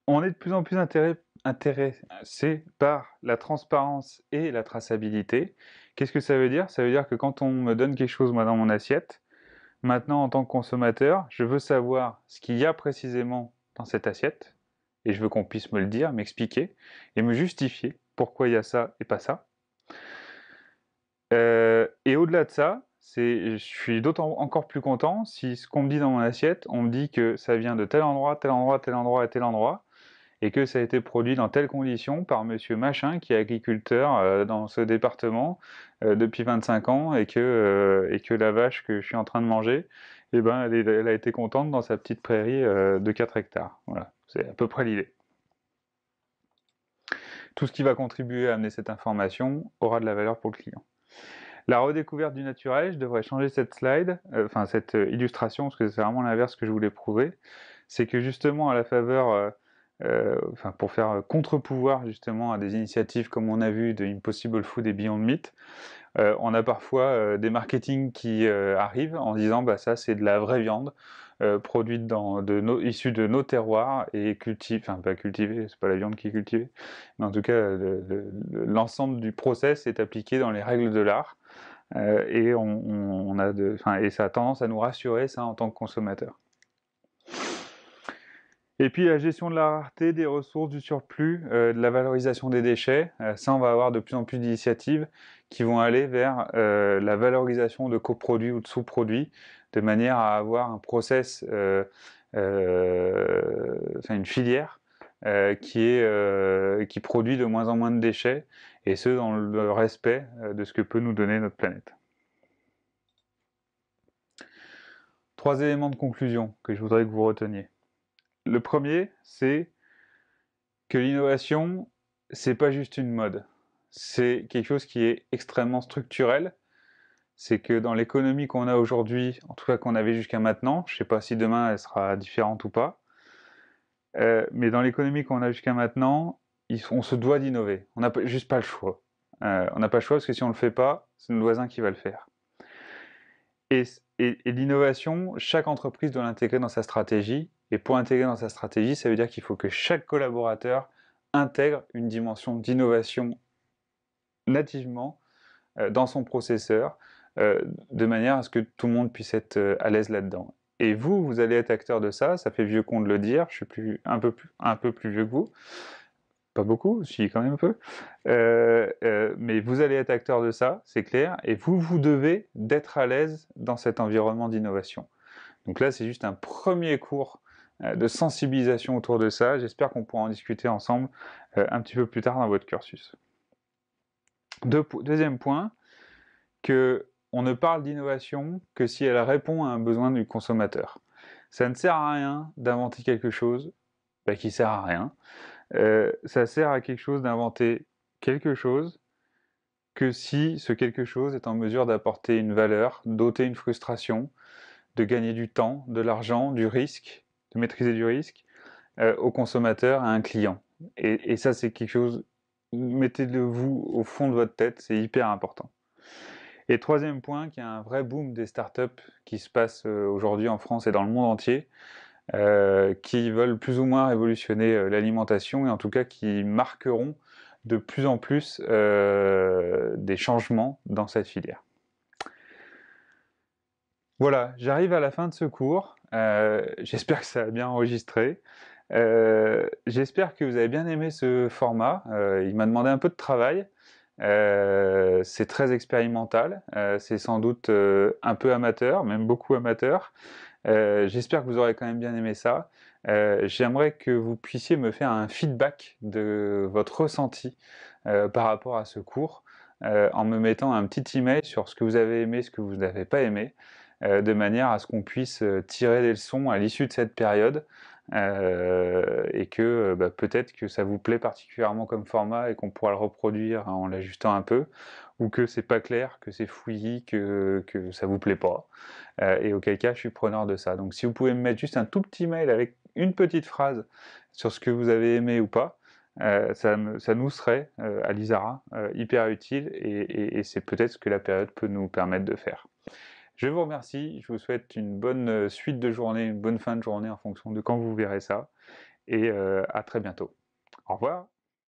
on est de plus en plus intéressé intéressé par la transparence et la traçabilité. Qu'est-ce que ça veut dire Ça veut dire que quand on me donne quelque chose moi, dans mon assiette, maintenant en tant que consommateur, je veux savoir ce qu'il y a précisément dans cette assiette, et je veux qu'on puisse me le dire, m'expliquer, et me justifier pourquoi il y a ça et pas ça. Euh, et au-delà de ça, je suis d'autant encore plus content si ce qu'on me dit dans mon assiette, on me dit que ça vient de tel endroit, tel endroit, tel endroit et tel endroit, et que ça a été produit dans telles conditions par monsieur Machin, qui est agriculteur euh, dans ce département euh, depuis 25 ans, et que, euh, et que la vache que je suis en train de manger, eh ben, elle, a été contente dans sa petite prairie de 4 hectares. Voilà, c'est à peu près l'idée. Tout ce qui va contribuer à amener cette information aura de la valeur pour le client. La redécouverte du naturel, je devrais changer cette slide, enfin cette illustration, parce que c'est vraiment l'inverse que je voulais prouver, c'est que justement à la faveur euh, enfin, pour faire contre-pouvoir justement à des initiatives comme on a vu de Impossible Food et Beyond Meat. Euh, on a parfois euh, des marketing qui arrivent en disant bah ça c'est de la vraie viande produite dans de nos, issue de nos terroirs et cultivée, enfin pas cultivée, c'est pas la viande qui est cultivée, mais en tout cas l'ensemble du process est appliqué dans les règles de l'art et on, a et ça a tendance à nous rassurer ça en tant que consommateur. Et puis la gestion de la rareté, des ressources, du surplus, euh, de la valorisation des déchets. Euh, ça, on va avoir de plus en plus d'initiatives qui vont aller vers euh, la valorisation de coproduits ou de sous-produits, de manière à avoir un process, enfin une filière qui, est, qui produit de moins en moins de déchets, et ce dans le respect de ce que peut nous donner notre planète. Trois éléments de conclusion que je voudrais que vous reteniez. Le premier, c'est que l'innovation, c'est pas juste une mode. C'est quelque chose qui est extrêmement structurel. C'est que dans l'économie qu'on a aujourd'hui, en tout cas qu'on avait jusqu'à maintenant, je ne sais pas si demain elle sera différente ou pas, euh, mais dans l'économie qu'on a jusqu'à maintenant, on se doit d'innover. On n'a juste pas le choix. Euh, on n'a pas le choix parce que si on ne le fait pas, c'est notre voisin qui va le faire. et l'innovation, chaque entreprise doit l'intégrer dans sa stratégie et pour intégrer dans sa stratégie, ça veut dire qu'il faut que chaque collaborateur intègre une dimension d'innovation nativement euh, dans son processeur, euh, de manière à ce que tout le monde puisse être euh, à l'aise là-dedans. Et vous, vous allez être acteur de ça, ça fait vieux con de le dire, je suis plus, un, peu plus, un peu plus vieux que vous, pas beaucoup, je suis quand même un peu, mais vous allez être acteur de ça, c'est clair, et vous, vous devez d'être à l'aise dans cet environnement d'innovation. Donc là, c'est juste un premier cours euh, de sensibilisation autour de ça. J'espère qu'on pourra en discuter ensemble euh, un petit peu plus tard dans votre cursus. deuxième point, que on ne parle d'innovation que si elle répond à un besoin du consommateur. Ça ne sert à rien d'inventer quelque chose qui bah, qui sert à rien. Euh, ça sert à quelque chose d'inventer quelque chose que si ce quelque chose est en mesure d'apporter une valeur, d'ôter une frustration, de gagner du temps, de l'argent, du risque, de maîtriser du risque euh, au consommateur, à un client. Et, ça, c'est quelque chose, mettez-le vous au fond de votre tête, c'est hyper important. Et troisième point, qu'il y a un vrai boom des startups qui se passe euh, aujourd'hui en France et dans le monde entier, euh, qui veulent plus ou moins révolutionner l'alimentation et en tout cas qui marqueront de plus en plus des changements dans cette filière. Voilà, j'arrive à la fin de ce cours. Euh, j'espère que ça a bien enregistré. Euh, j'espère que vous avez bien aimé ce format. Euh, il m'a demandé un peu de travail. c'est très expérimental, c'est sans doute un peu amateur, même beaucoup amateur. J'espère que vous aurez quand même bien aimé ça. J'aimerais que vous puissiez me faire un feedback de votre ressenti par rapport à ce cours en me mettant un petit email sur ce que vous avez aimé, ce que vous n'avez pas aimé. Euh, de manière à ce qu'on puisse euh, tirer des leçons à l'issue de cette période. Euh, et que bah, peut-être que ça vous plaît particulièrement comme format et qu'on pourra le reproduire hein, en l'ajustant un peu, ou que c'est pas clair, que c'est fouillis, que, que ça vous plaît pas, et auquel cas je suis preneur de ça. Donc si vous pouvez me mettre juste un tout petit mail avec une petite phrase sur ce que vous avez aimé ou pas, ça, nous serait à l'ISARA hyper utile et c'est peut-être ce que la période peut nous permettre de faire. Je vous remercie, je vous souhaite une bonne euh, suite de journée, une bonne fin de journée en fonction de quand vous verrez ça, et euh, à très bientôt. Au revoir